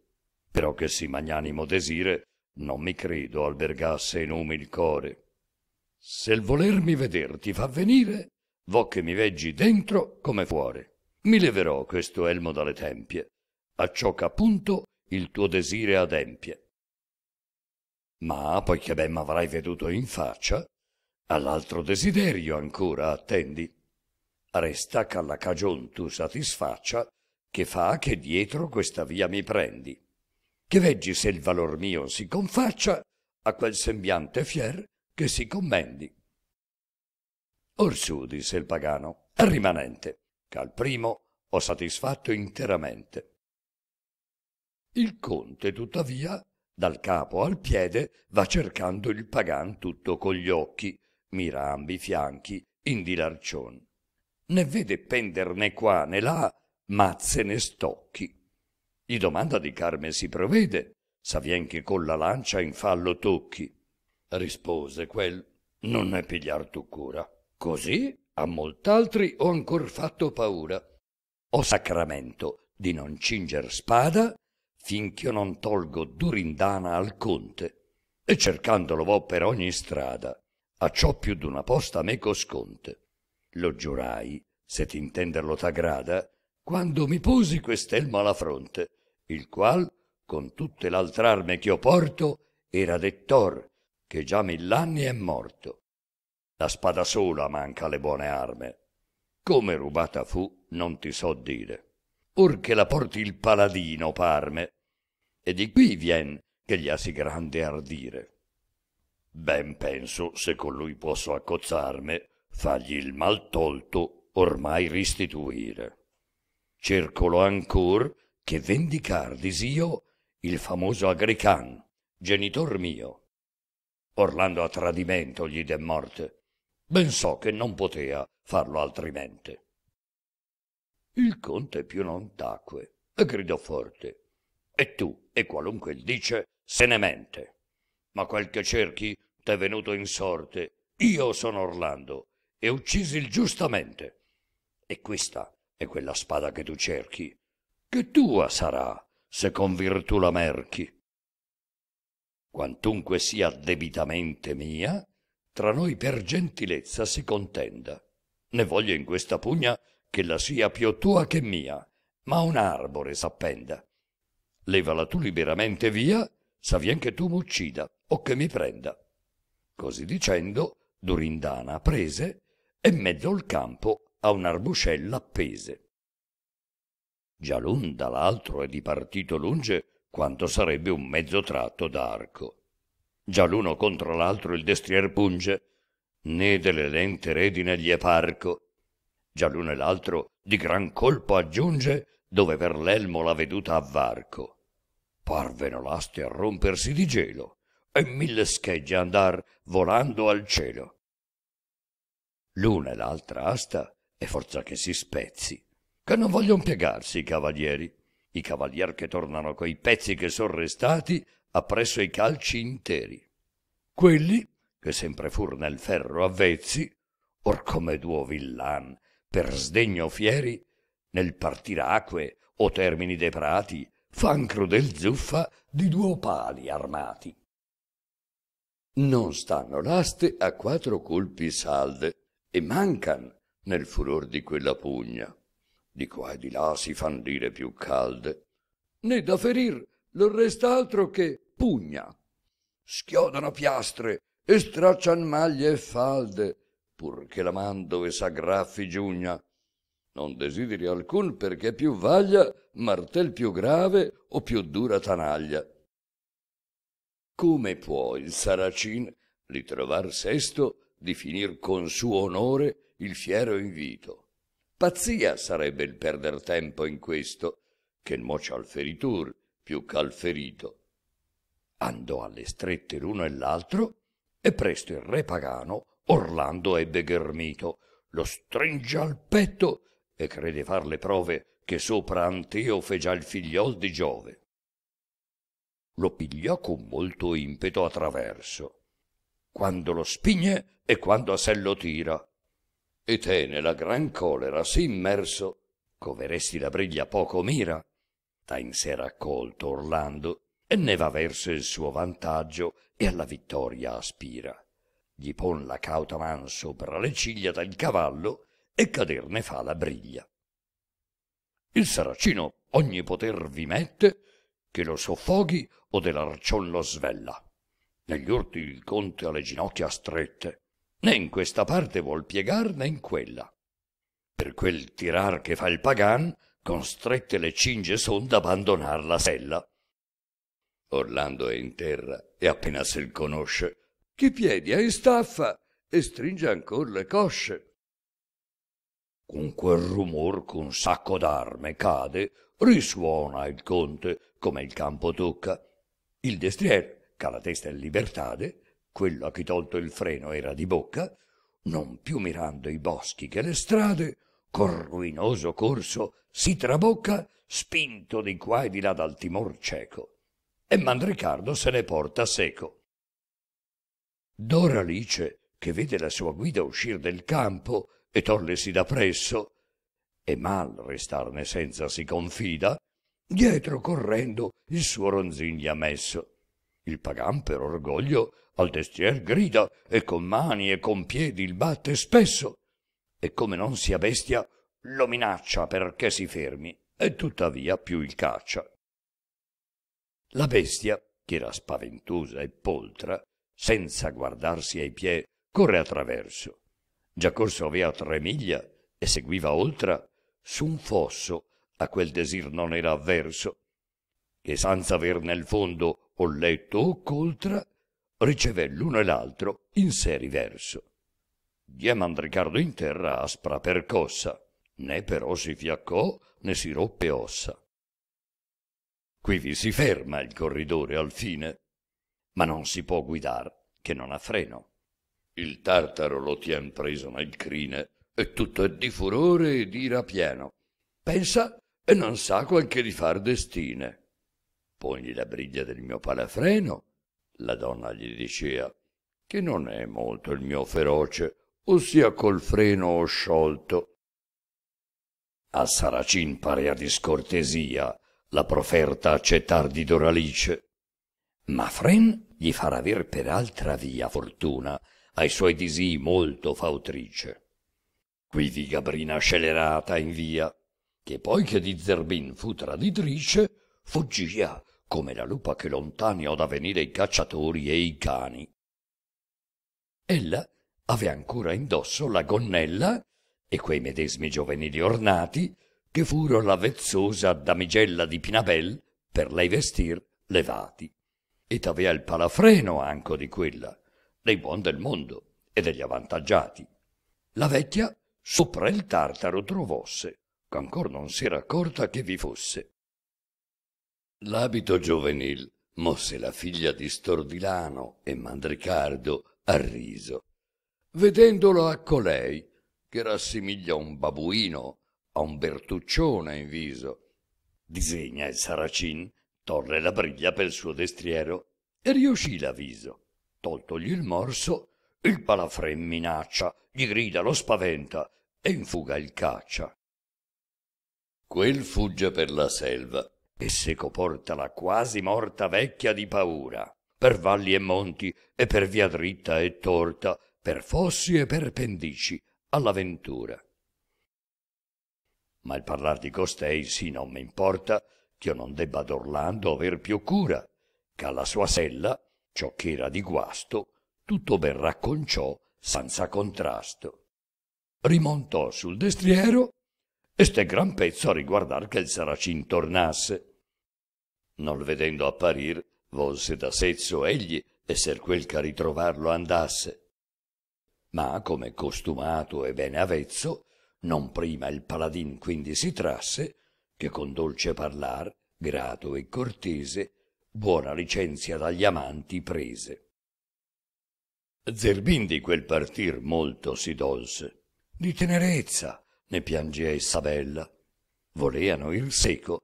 però che si magnanimo desire non mi credo albergasse in umil core. Se il volermi veder ti fa venire, vo che mi veggi dentro come fuori mi leverò questo elmo dalle tempie, acciò che appunto il tuo desire adempie. Ma poiché ben m'avrai veduto in faccia, all'altro desiderio ancora attendi. Resta ch'alla cagion tu satisfaccia, che fa che dietro questa via mi prendi. Che veggi se il valor mio si confaccia a quel sembiante fier che si commendi. Orsù, disse il pagano, rimanente, che al primo ho satisfatto interamente. Il conte, tuttavia, dal capo al piede, va cercando il pagan tutto con gli occhi, mira ambi fianchi, indi l'arcion. Ne vede pender né qua né là mazze né stocchi. Gli domanda di carme si provvede, s'avvien che con la lancia in fallo tocchi. Rispose quel, non ne pigliar tu cura. Così a molt'altri ho ancor fatto paura. Ho sacramento di non cinger spada finch'io non tolgo durindana al conte, e cercandolo vo per ogni strada, a ciò più d'una posta meco sconte. Lo giurai, se t'intenderlo t'aggrada, quando mi posi quest'elmo alla fronte, il qual, con tutte l'altr'arme ch'io porto, era dettor, che già mill'anni è morto. La spada sola manca alle buone arme. Come rubata fu, non ti so dire. Or che la porti il paladino, parme. E di qui vien che gli ha asi grande ardire. Ben penso, se con lui posso accozzarme, fagli il mal tolto ormai restituire. Cercolo ancor che vendicar disio il famoso Agrican, genitor mio. Orlando a tradimento gli dè morte, ben so che non potea farlo altrimenti. Il conte più non tacque e gridò forte. E tu, e qualunque il dice, se ne mente. Ma quel che cerchi t'è venuto in sorte. Io sono Orlando e uccisi il giustamente. E questa è quella spada che tu cerchi, che tua sarà se con virtù la merchi. Quantunque sia debitamente mia, tra noi per gentilezza si contenda, né voglio in questa pugna che la sia più tua che mia, ma un arbore s'appenda. Levala tu liberamente via, savien che tu m'uccida o che mi prenda. Così dicendo, Durindana prese e mezzo il campo a un'arbuscella appese. Già Gialun dall'altro è dipartito lunge quanto sarebbe un mezzo tratto d'arco già l'uno contro l'altro il destrier punge, né delle lente redine gli è parco. Già l'uno e l'altro di gran colpo aggiunge dove per l'elmo la veduta avvarco. Parveno l'aste a rompersi di gelo e mille schegge andar volando al cielo. L'una e l'altra asta è forza che si spezzi, che non voglion piegarsi i cavalieri. I cavalier che tornano coi pezzi che son restati appresso i calci interi. Quelli, che sempre fur nel ferro avvezzi, or come duo villan, per sdegno fieri, nel partir acque o termini dei prati, fan crudel zuffa di duo pali armati. Non stanno l'aste a quattro colpi salde, e mancan nel furor di quella pugna. Di qua e di là si fan dire più calde, né da ferir non resta altro che pugna. Schiodano piastre e straccian maglie e falde, purché la man dove s'aggraffi giugna. Non desideri alcun perché più vaglia martel più grave o più dura tanaglia. Come può il Saracin ritrovar sesto di finir con suo onore il fiero invito? Pazzia sarebbe il perder tempo in questo, che il moce al feritur, più ferito. Andò alle strette l'uno e l'altro e presto il re pagano Orlando ebbe ghermito, lo stringe al petto e crede far le prove che sopra Anteo fe già il figliol di Giove. Lo pigliò con molto impeto a traverso, quando lo spigne e quando a sé lo tira. E tene la gran colera s'immerso, coveresti la briglia poco mira, da in sé raccolto Orlando, e ne va verso il suo vantaggio e alla vittoria aspira. Gli pon la cauta man sopra le ciglia del cavallo e caderne fa la briglia. Il saracino ogni poter vi mette che lo soffoghi o dell'arcion lo svella. Negli urti il conte ha le ginocchia strette, né in questa parte vuol piegar né in quella. Per quel tirar che fa il pagan, con le cinge son d'abbandonar la sella. Orlando è in terra e appena se il conosce, chi piedi ha in staffa e stringe ancor le cosce. Con quel rumor ch'un sacco d'arme cade, risuona il conte come il campo tocca. Il destrier, c'ha la testa in libertade, quello a cui tolto il freno era di bocca, non più mirando i boschi che le strade, col ruinoso corso si trabocca spinto di qua e di là dal timor cieco e mandricardo se ne porta seco doralice che vede la sua guida uscir del campo e tollesi da presso e mal restarne senza si confida dietro correndo il suo ronzin gli ha messo il pagan per orgoglio al destier grida e con mani e con piedi il batte spesso e come non sia bestia, lo minaccia perché si fermi, e tuttavia più il caccia. La bestia, che era spaventosa e poltra, senza guardarsi ai piedi, corre attraverso. Già corso avea tre miglia e seguiva oltre su un fosso a quel desir non era avverso, che senza aver nel fondo o letto o coltra, riceve l'uno e l'altro in sé riverso. Diamant Ricardo in terra aspra percossa, né però si fiaccò né si ruppe ossa. Quivi si ferma il corridore al fine, ma non si può guidar che non ha freno. Il tartaro lo tien preso nel crine, e tutto è di furore e d'ira pieno. Pensa e non sa quel che di far destine. Pogli la briglia del mio palafreno, la donna gli dicea, che non è molto il mio feroce, ossia col freno o sciolto. A Saracin parea discortesia la proferta accettar di Doralice, ma Fren gli farà aver per altra via fortuna ai suoi disii molto fautrice. Quivi Gabrina scelerata in via, che poi che di Zerbin fu traditrice, fuggia come la lupa che lontani od venire i cacciatori e i cani. Ella aveva ancora indosso la gonnella e quei medesimi giovenili ornati che furono la vezzosa damigella di Pinabel per lei vestir levati. Ed t'avea il palafreno anco di quella, dei buon del mondo e degli avvantaggiati. La vecchia sopra il tartaro trovosse, che ancor non era accorta che vi fosse. L'abito giovenil mosse la figlia di Stordilano e Mandricardo a riso vedendolo a colei, ecco che rassimiglia un babuino, a un bertuccione in viso. Disegna il Saracin, torre la briglia pel suo destriero, e riuscì l'avviso. Toltogli il morso, il palafrè minaccia, gli grida, lo spaventa, e in fuga il caccia. Quel fugge per la selva, e seco porta la quasi morta vecchia di paura, per valli e monti, e per via dritta e torta, per fossi e per pendici, alla ventura. Ma il parlar di costei sì non importa, ch'io non debba d'Orlando aver più cura, alla sua sella, ciò ch'era di guasto, tutto ben racconciò senza contrasto. Rimontò sul destriero e ste gran pezzo a riguardar che il saracin tornasse. Non vedendo apparir, volse da sezzo egli esser quel ch'a ritrovarlo andasse ma come costumato e bene avezzo, non prima il paladin quindi si trasse, che con dolce parlar, grato e cortese, buona licenzia dagli amanti prese. Zerbin di quel partir molto si dolse, di tenerezza ne piangea Isabella. Voleano il seco,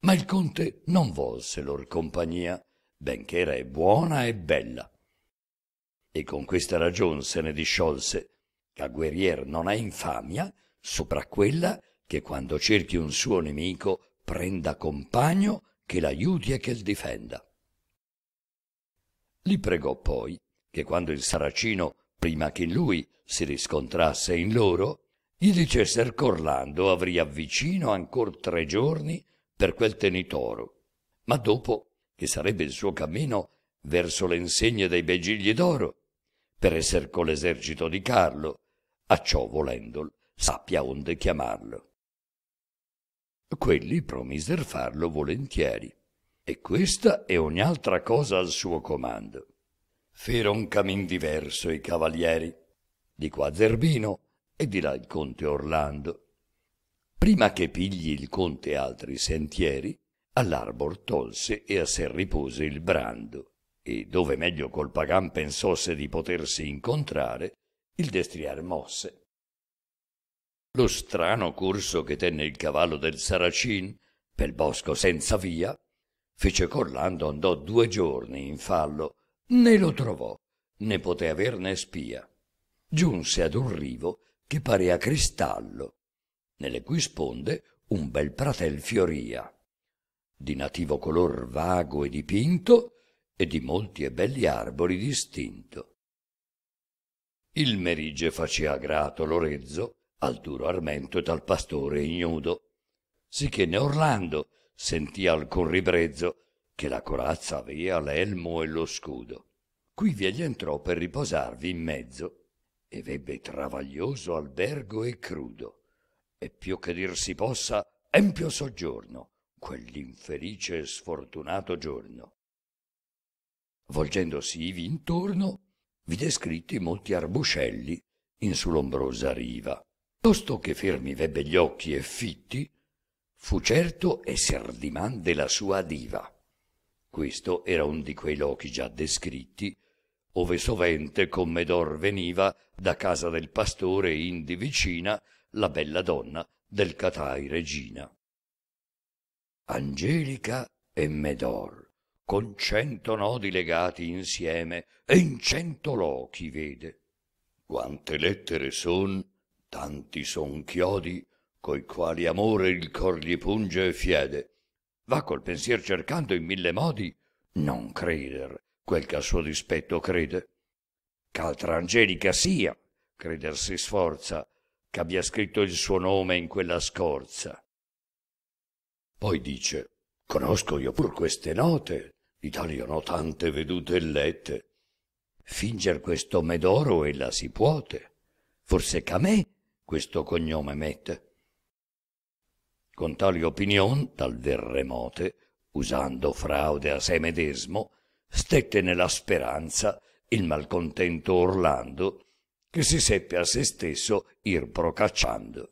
ma il conte non volse lor compagnia, benché era buona e bella e con questa ragion se ne disciolse, che guerrier non ha infamia sopra quella che quando cerchi un suo nemico prenda compagno che l'aiuti e che il difenda. Li pregò poi che quando il saracino, prima che in lui si riscontrasse in loro, gli dicesse Corlando avria vicino ancor tre giorni per quel tenitoro, ma dopo che sarebbe il suo cammino verso le insegne dei begigli d'oro, per esser con l'esercito di Carlo, a ciò volendol sappia onde chiamarlo. Quelli promiser farlo volentieri, e questa e ogni altra cosa al suo comando. Feron camin diverso i cavalieri, di qua Zerbino e di là il conte Orlando. Prima che pigli il conte altri sentieri, all'arbor tolse e a sé ripose il brando e dove meglio col Pagan pensasse di potersi incontrare, il destriere mosse. Lo strano corso che tenne il cavallo del Saracin, pel bosco senza via, fece Corlando andò due giorni in fallo, né lo trovò, né poté averne spia. Giunse ad un rivo che parea cristallo, nelle cui sponde un bel pratel fioria, di nativo color vago e dipinto, e di molti e belli arbori distinto. Il merige facea grato l'orezzo al duro armento e tal pastore ignudo, sicché ne Orlando sentì alcun ribrezzo che la corazza avea l'elmo e lo scudo. Quivi egli entrò per riposarvi in mezzo, e vebbe travaglioso albergo e crudo, e più che dir si possa empio soggiorno, quell'infelice e sfortunato giorno volgendosi ivi intorno vide scritti molti arbuscelli in su l'ombrosa riva tosto che fermi vebbe gli occhi e fitti fu certo esser di diman della sua diva questo era un di quei lochi già descritti ove sovente con Medor veniva da casa del pastore indi vicina la bella donna del catai regina angelica e medor con cento nodi legati insieme e in cento lochi vede. Quante lettere son, tanti son chiodi, coi quali amore il cor gli punge e fiede. Va col pensier cercando in mille modi non creder quel che a suo dispetto crede. Ch'altra angelica sia, creder si sforza, che abbia scritto il suo nome in quella scorza. Poi dice, conosco io pur queste note, Italiano tante vedute e lette. Finger questo Medoro e la si puote. Forse che a me questo cognome mette. Con tali opinion, tal ver remote, usando fraude a se medesmo, stette nella speranza il malcontento Orlando, che si seppe a se stesso ir procacciando.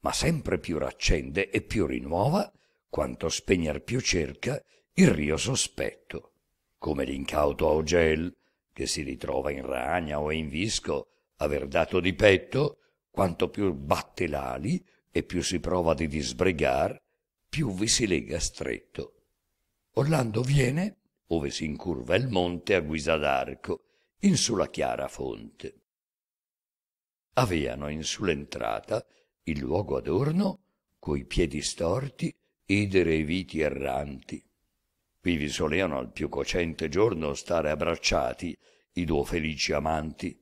Ma sempre più raccende e più rinuova, quanto spegner più cerca, il rio sospetto, come l'incauto Augel, che si ritrova in ragna o in visco, aver dato di petto, quanto più batte l'ali e più si prova di disbregar, più vi si lega stretto. Orlando viene, ove si incurva il monte a guisa d'arco, in sulla chiara fonte. Aveano in sull'entrata il luogo adorno, coi piedi storti, idere e viti erranti, Vivi soleano al più cocente giorno stare abbracciati i duo felici amanti.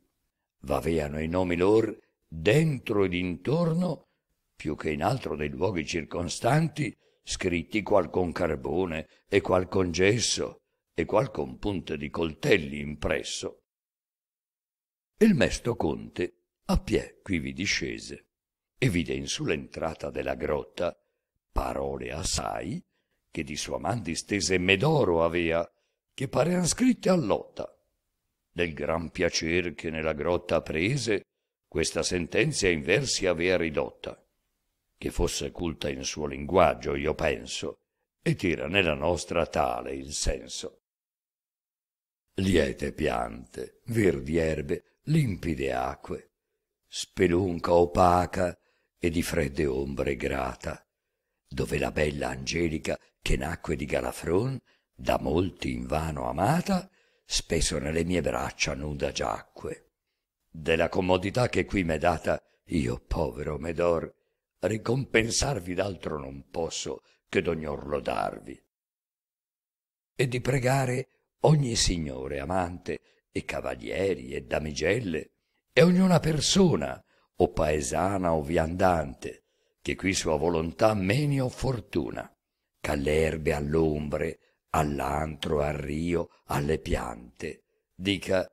Vaveano i nomi lor dentro ed intorno, più che in altro dei luoghi circostanti, scritti qual con carbone e qual con gesso e qual con punte di coltelli impresso. Il mesto conte a pie quivi discese e vide in sull'entrata della grotta parole assai che di sua man distese medoro avea, che parean scritte all'otta. Del gran piacer che nella grotta prese, questa sentenza in versi avea ridotta, che fosse culta in suo linguaggio, io penso, e tira nella nostra tale il senso. Liete piante, verdi erbe, limpide acque, spelunca opaca e di fredde ombre grata, dove la bella angelica che nacque di Galafron, da molti in vano amata, spesso nelle mie braccia nuda giacque. Della comodità che qui m'è data, io, povero Medor, ricompensarvi d'altro non posso che d'ognor lodarvi. E di pregare ogni signore amante, e cavalieri, e damigelle, e ognuna persona, o paesana o viandante, che qui sua volontà meni o fortuna alle erbe all'ombre, all'antro, al rio, alle piante. Dica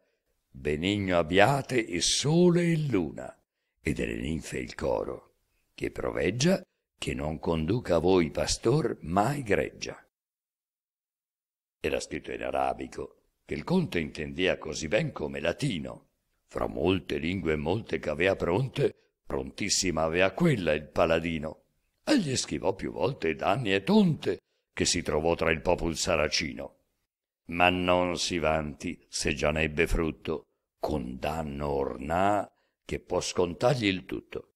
benigno abbiate il sole e luna, e delle ninfe il coro, che proveggia, che non conduca a voi pastor mai greggia. Era scritto in arabico, che il conte intendea così ben come latino. Fra molte lingue e molte che avea pronte, prontissima avea quella il paladino Egli schivò più volte danni e tonte che si trovò tra il popolo saracino. Ma non si vanti se già n'ebbe frutto, con danno ornà che può scontargli il tutto.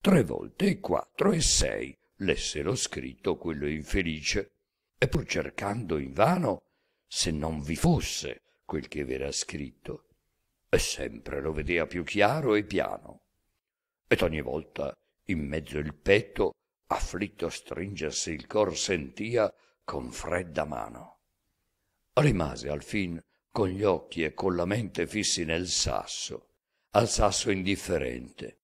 Tre volte e quattro e sei lessero scritto quello infelice, e pur cercando invano se non vi fosse quel che v'era scritto, e sempre lo vedea più chiaro e piano. Ed ogni volta in mezzo il petto afflitto stringersi il cor sentia con fredda mano rimase alfin con gli occhi e con la mente fissi nel sasso al sasso indifferente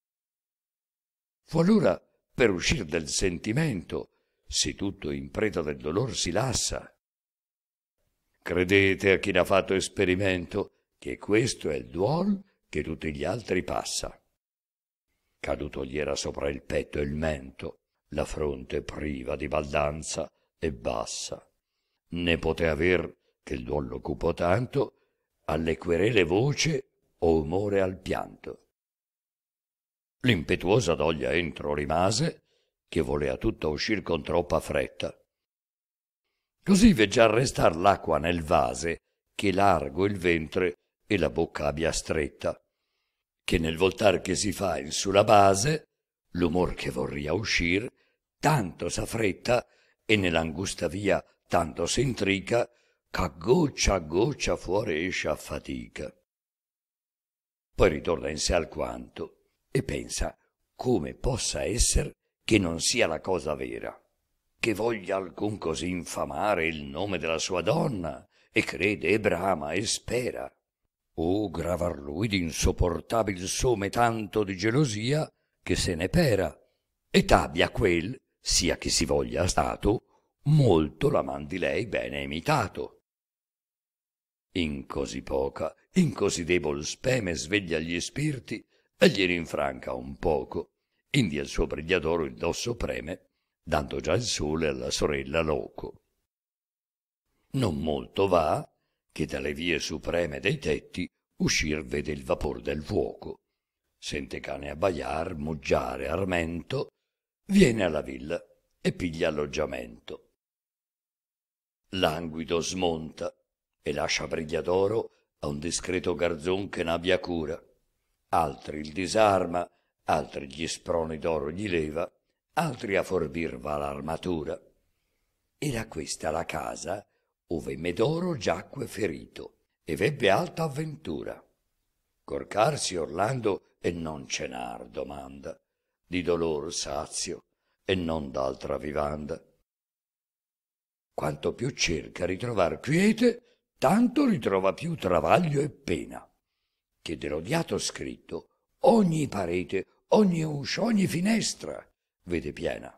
fu allora per uscir del sentimento se tutto in preda del dolor si lassa credete a chi ha fatto esperimento che questo è il duol che tutti gli altri passa caduto gli era sopra il petto e il mento la fronte priva di baldanza e bassa né poté aver che il duol lo cupo tanto alle querele voce o umore al pianto l'impetuosa doglia entro rimase che volea tutta uscir con troppa fretta così veggiar restar l'acqua nel vase che largo il ventre e la bocca abbia stretta che nel voltar che si fa in sulla base, l'umor che vorria uscir, tanto s'affretta e nell'angusta via tanto s'intrica, ch'a goccia a goccia fuori esce a fatica. Poi ritorna in sé alquanto e pensa come possa esser che non sia la cosa vera, che voglia alcun così infamare il nome della sua donna, e crede e brama e spera o gravar lui d'insopportabil some tanto di gelosia che se ne pera et abbia quel sia che si voglia stato molto la man di lei bene imitato in così poca in così debol speme sveglia gli spirti e gli rinfranca un poco indi al suo brigliadoro il dosso preme dando già il sole alla sorella loco non molto va che dalle vie supreme dei tetti uscir vede il vapor del fuoco sente cane abbaiar muggiare armento viene alla villa e piglia alloggiamento languido smonta e lascia briglia d'oro a un discreto garzon che n'abbia cura altri il disarma altri gli sproni d'oro gli leva altri a forbir va l'armatura era questa la casa ove Medoro giacque ferito e ebbe alta avventura. Corcarsi Orlando e non cenar domanda, di dolor sazio e non d'altra vivanda. Quanto più cerca ritrovar quiete, tanto ritrova più travaglio e pena, che dell'odiato scritto ogni parete, ogni uscio, ogni finestra vede piena.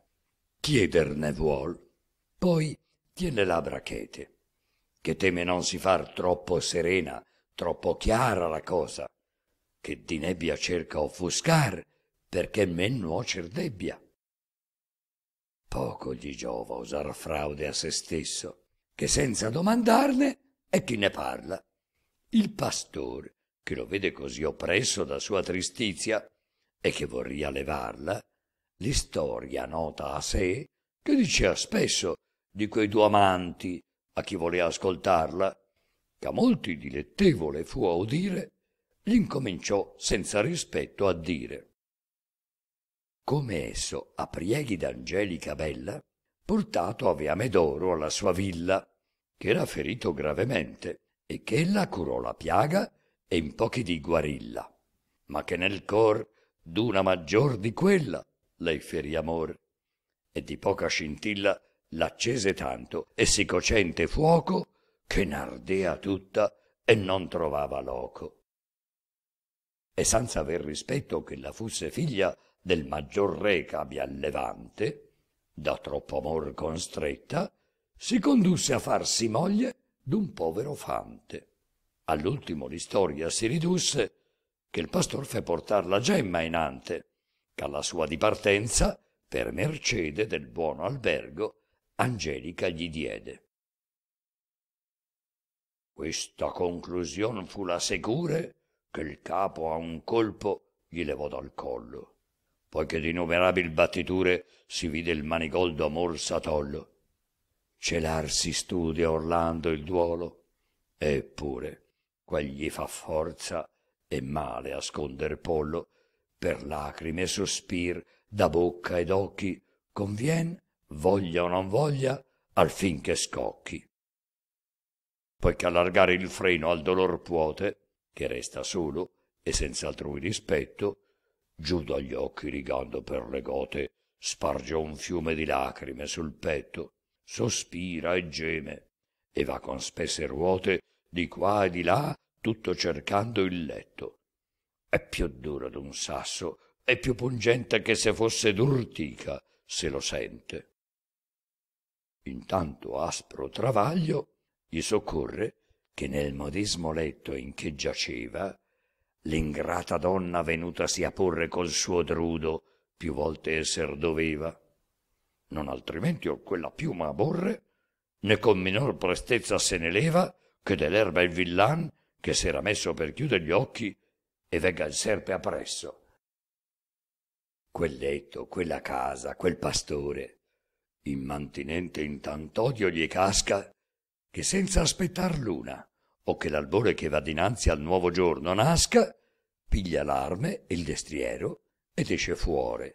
Chiederne vuol, poi tiene labbra chete che teme non si far troppo serena, troppo chiara la cosa, che di nebbia cerca offuscar, perché men nuocer debbia. Poco gli giova usar fraude a se stesso, che senza domandarne è chi ne parla. Il pastor, che lo vede così oppresso da sua tristizia e che vorria levarla, l'istoria nota a sé che dicea spesso di quei due amanti a chi voleva ascoltarla, che a molti dilettevole fu a udire, gli incominciò senza rispetto a dire. Come esso, a prieghi d'Angelica Bella, portato avea Medoro alla sua villa, che era ferito gravemente, e che ella curò la piaga e in pochi di guarilla, ma che nel cor d'una maggior di quella lei ferì amor, e di poca scintilla l'accese tanto e si cocente fuoco che n'ardea tutta e non trovava loco. E senza aver rispetto che la fusse figlia del maggior re ch'abbia al levante, da troppo amor constretta, si condusse a farsi moglie d'un povero fante. All'ultimo l'istoria si ridusse che il pastor fe portar la gemma in ante, ch'alla sua dipartenza, per mercede del buono albergo, Angelica gli diede. Questa conclusione fu la secure che il capo a un colpo gli levò dal collo, poiché di inumerabil battiture si vide il manigoldo amor satollo. Celar si studia Orlando il duolo, eppure quegli fa forza e male asconder pollo, per lacrime e sospir da bocca ed occhi convien voglia o non voglia, al fin che scocchi. Poiché allargare il freno al dolor puote, che resta solo e senza altrui rispetto, giù dagli occhi rigando per le gote, sparge un fiume di lacrime sul petto, sospira e geme, e va con spesse ruote di qua e di là, tutto cercando il letto. È più duro d'un sasso, è più pungente che se fosse d'urtica, se lo sente in tanto aspro travaglio gli soccorre che nel medesmo letto in che giaceva l'ingrata donna venutasi a porre col suo drudo più volte esser doveva non altrimenti or quella piuma aborre né con minor prestezza se ne leva che dell'erba il villan che s'era messo per chiuder gli occhi e vegga il serpe appresso quel letto quella casa quel pastore immantinente in tant'odio gli casca che senza aspettar luna o che l'albore che va dinanzi al nuovo giorno nasca piglia l'arme e il destriero ed esce fuori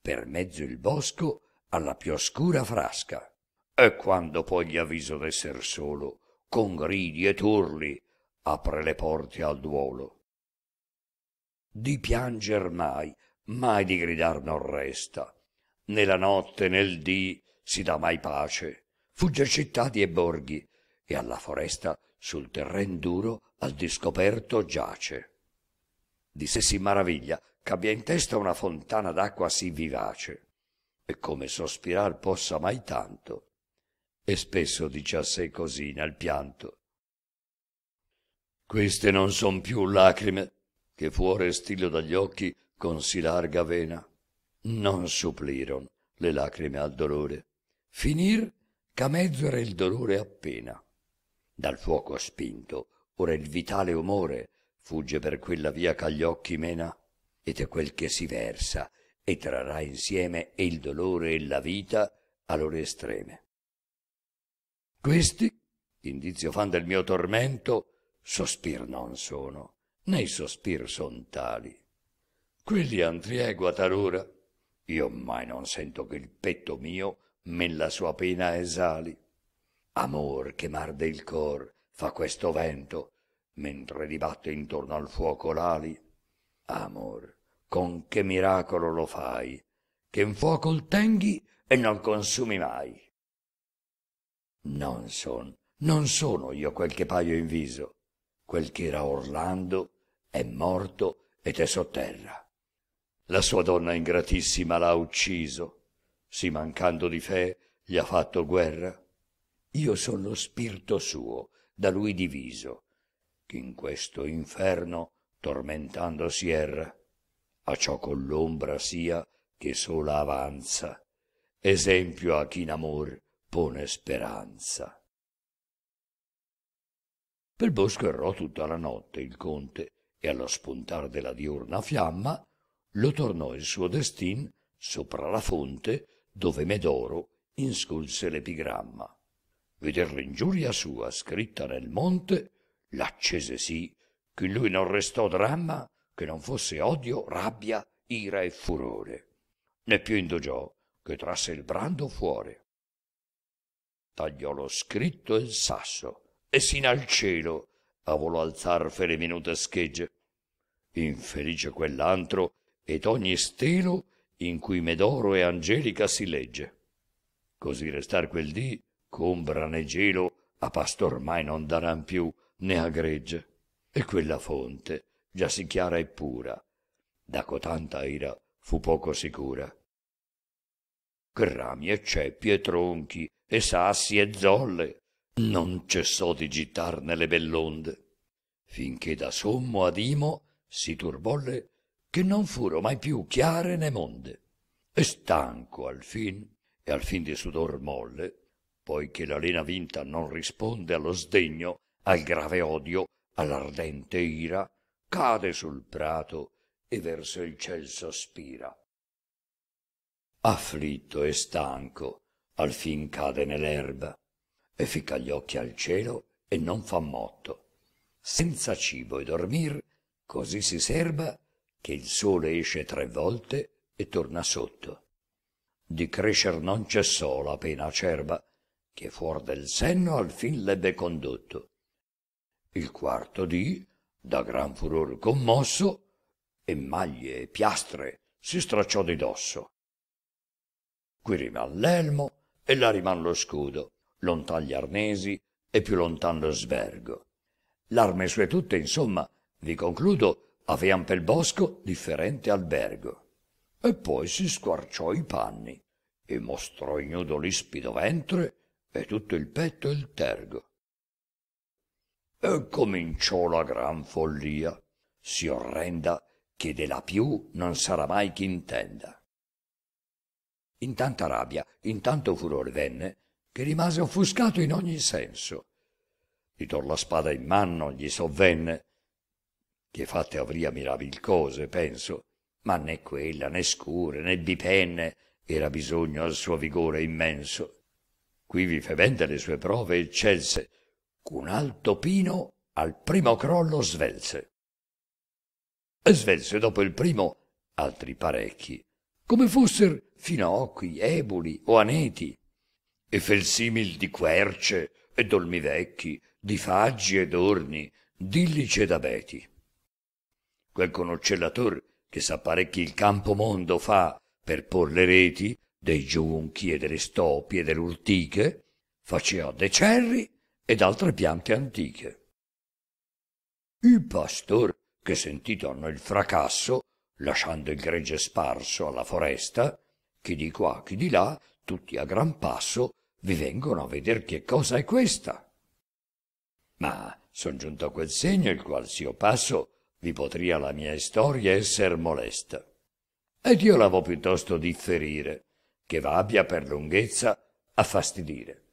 per mezzo il bosco alla più oscura frasca e quando poi gli avviso d'esser solo con gridi e turli apre le porte al duolo di pianger mai mai di gridar non resta né la notte nel dì si dà mai pace Fugge cittadi e borghi e alla foresta sul terren duro al discoperto giace di sé si maraviglia ch'abbia in testa una fontana d'acqua sì vivace e come sospirar possa mai tanto e spesso dice a sé così nel pianto queste non son più lacrime che fuor estilo dagli occhi con sì larga vena non suppliron le lacrime al dolore finir ch'a mezzo era il dolore appena dal fuoco spinto ora il vitale umore fugge per quella via cagli occhi mena ed è quel che si versa e trarrà insieme e il dolore e la vita a loro estreme questi indizio fan del mio tormento sospir non sono né sospir son tali quelli han tregua talora io mai non sento che il petto mio men la sua pena esali amor che m'arde il cor fa questo vento mentre dibatte intorno al fuoco l'ali amor con che miracolo lo fai che in fuoco il tenghi e non consumi mai non son non sono io quel che paio in viso quel ch'era orlando è morto ed è sotterra la sua donna ingratissima l'ha ucciso. Si mancando di fede, gli ha fatto guerra. Io sono lo spirito suo, da lui diviso, che in questo inferno tormentando si erra. A ciò con l'ombra sia che sola avanza, esempio a chi in amor pone speranza. Pel bosco errò tutta la notte il conte, e allo spuntar della diurna fiamma lo tornò il suo destin sopra la fonte dove Medoro insculse l'epigramma. Veder l'ingiuria sua scritta nel monte, l'accese sì, che in lui non restò dramma che non fosse odio, rabbia, ira e furore. Né più indugiò che trasse il brando fuori. Tagliò lo scritto e il sasso e sin al cielo a volo alzar fele minute schegge. Infelice quell'antro ed ogni stelo in cui Medoro e Angelica si legge. Così restar quel dì, combra né gelo, a pasto ormai non daran più né a gregge. E quella fonte, già si chiara e pura, da cotanta ira fu poco sicura. Grami e ceppi e tronchi e sassi e zolle, non cessò di gittar nelle bell'onde, finché da sommo ad Imo si turbolle che non furo mai più chiare né monde. E stanco al fin, e al fin di sudor molle, poiché la lena vinta non risponde allo sdegno, al grave odio, all'ardente ira, cade sul prato e verso il ciel sospira. Afflitto e stanco, al fin cade nell'erba, e fica gli occhi al cielo e non fa motto. Senza cibo e dormir, così si serba che il sole esce tre volte e torna sotto. Di crescer non cessò la pena acerba, che fuor del senno al fin l'ebbe condotto. Il quarto dì, da gran furor commosso, e maglie e piastre si stracciò di dosso. Qui riman l'elmo e là riman lo scudo, lontan gli arnesi e più lontan lo svergo. L'arme sue tutte, insomma, vi concludo, avean pel bosco differente albergo e poi si squarciò i panni e mostrò ignudo l'ispido ventre e tutto il petto e il tergo e cominciò la gran follia si orrenda che de la più non sarà mai ch'intenda in tanta rabbia in tanto furore venne che rimase offuscato in ogni senso di tor la spada in mano gli sovvenne che fatte avria mirabil cose, penso, ma né quella, né scure, né bipenne era bisogno al suo vigore immenso. Qui vi febende le sue prove eccelse, qu'un alto pino al primo crollo svelse. E svelse dopo il primo altri parecchi, come fosser finocchi, ebuli o aneti, e simil di querce e dolmi vecchi, di faggi e d'orni, dillici ed abeti quel conoccellatore che s'apparecchi il campo mondo fa per por le reti dei giunchi e delle stopie e delle urtiche, faceva de cerri ed altre piante antiche. Il pastor, che sentì torno il fracasso, lasciando il gregge sparso alla foresta, chi di qua, chi di là, tutti a gran passo, vi vengono a veder che cosa è questa. Ma son giunto a quel segno il qual s'io passo vi potria la mia storia esser molesta. Ed io la vo piuttosto differire, che v'abbia per lunghezza a fastidire.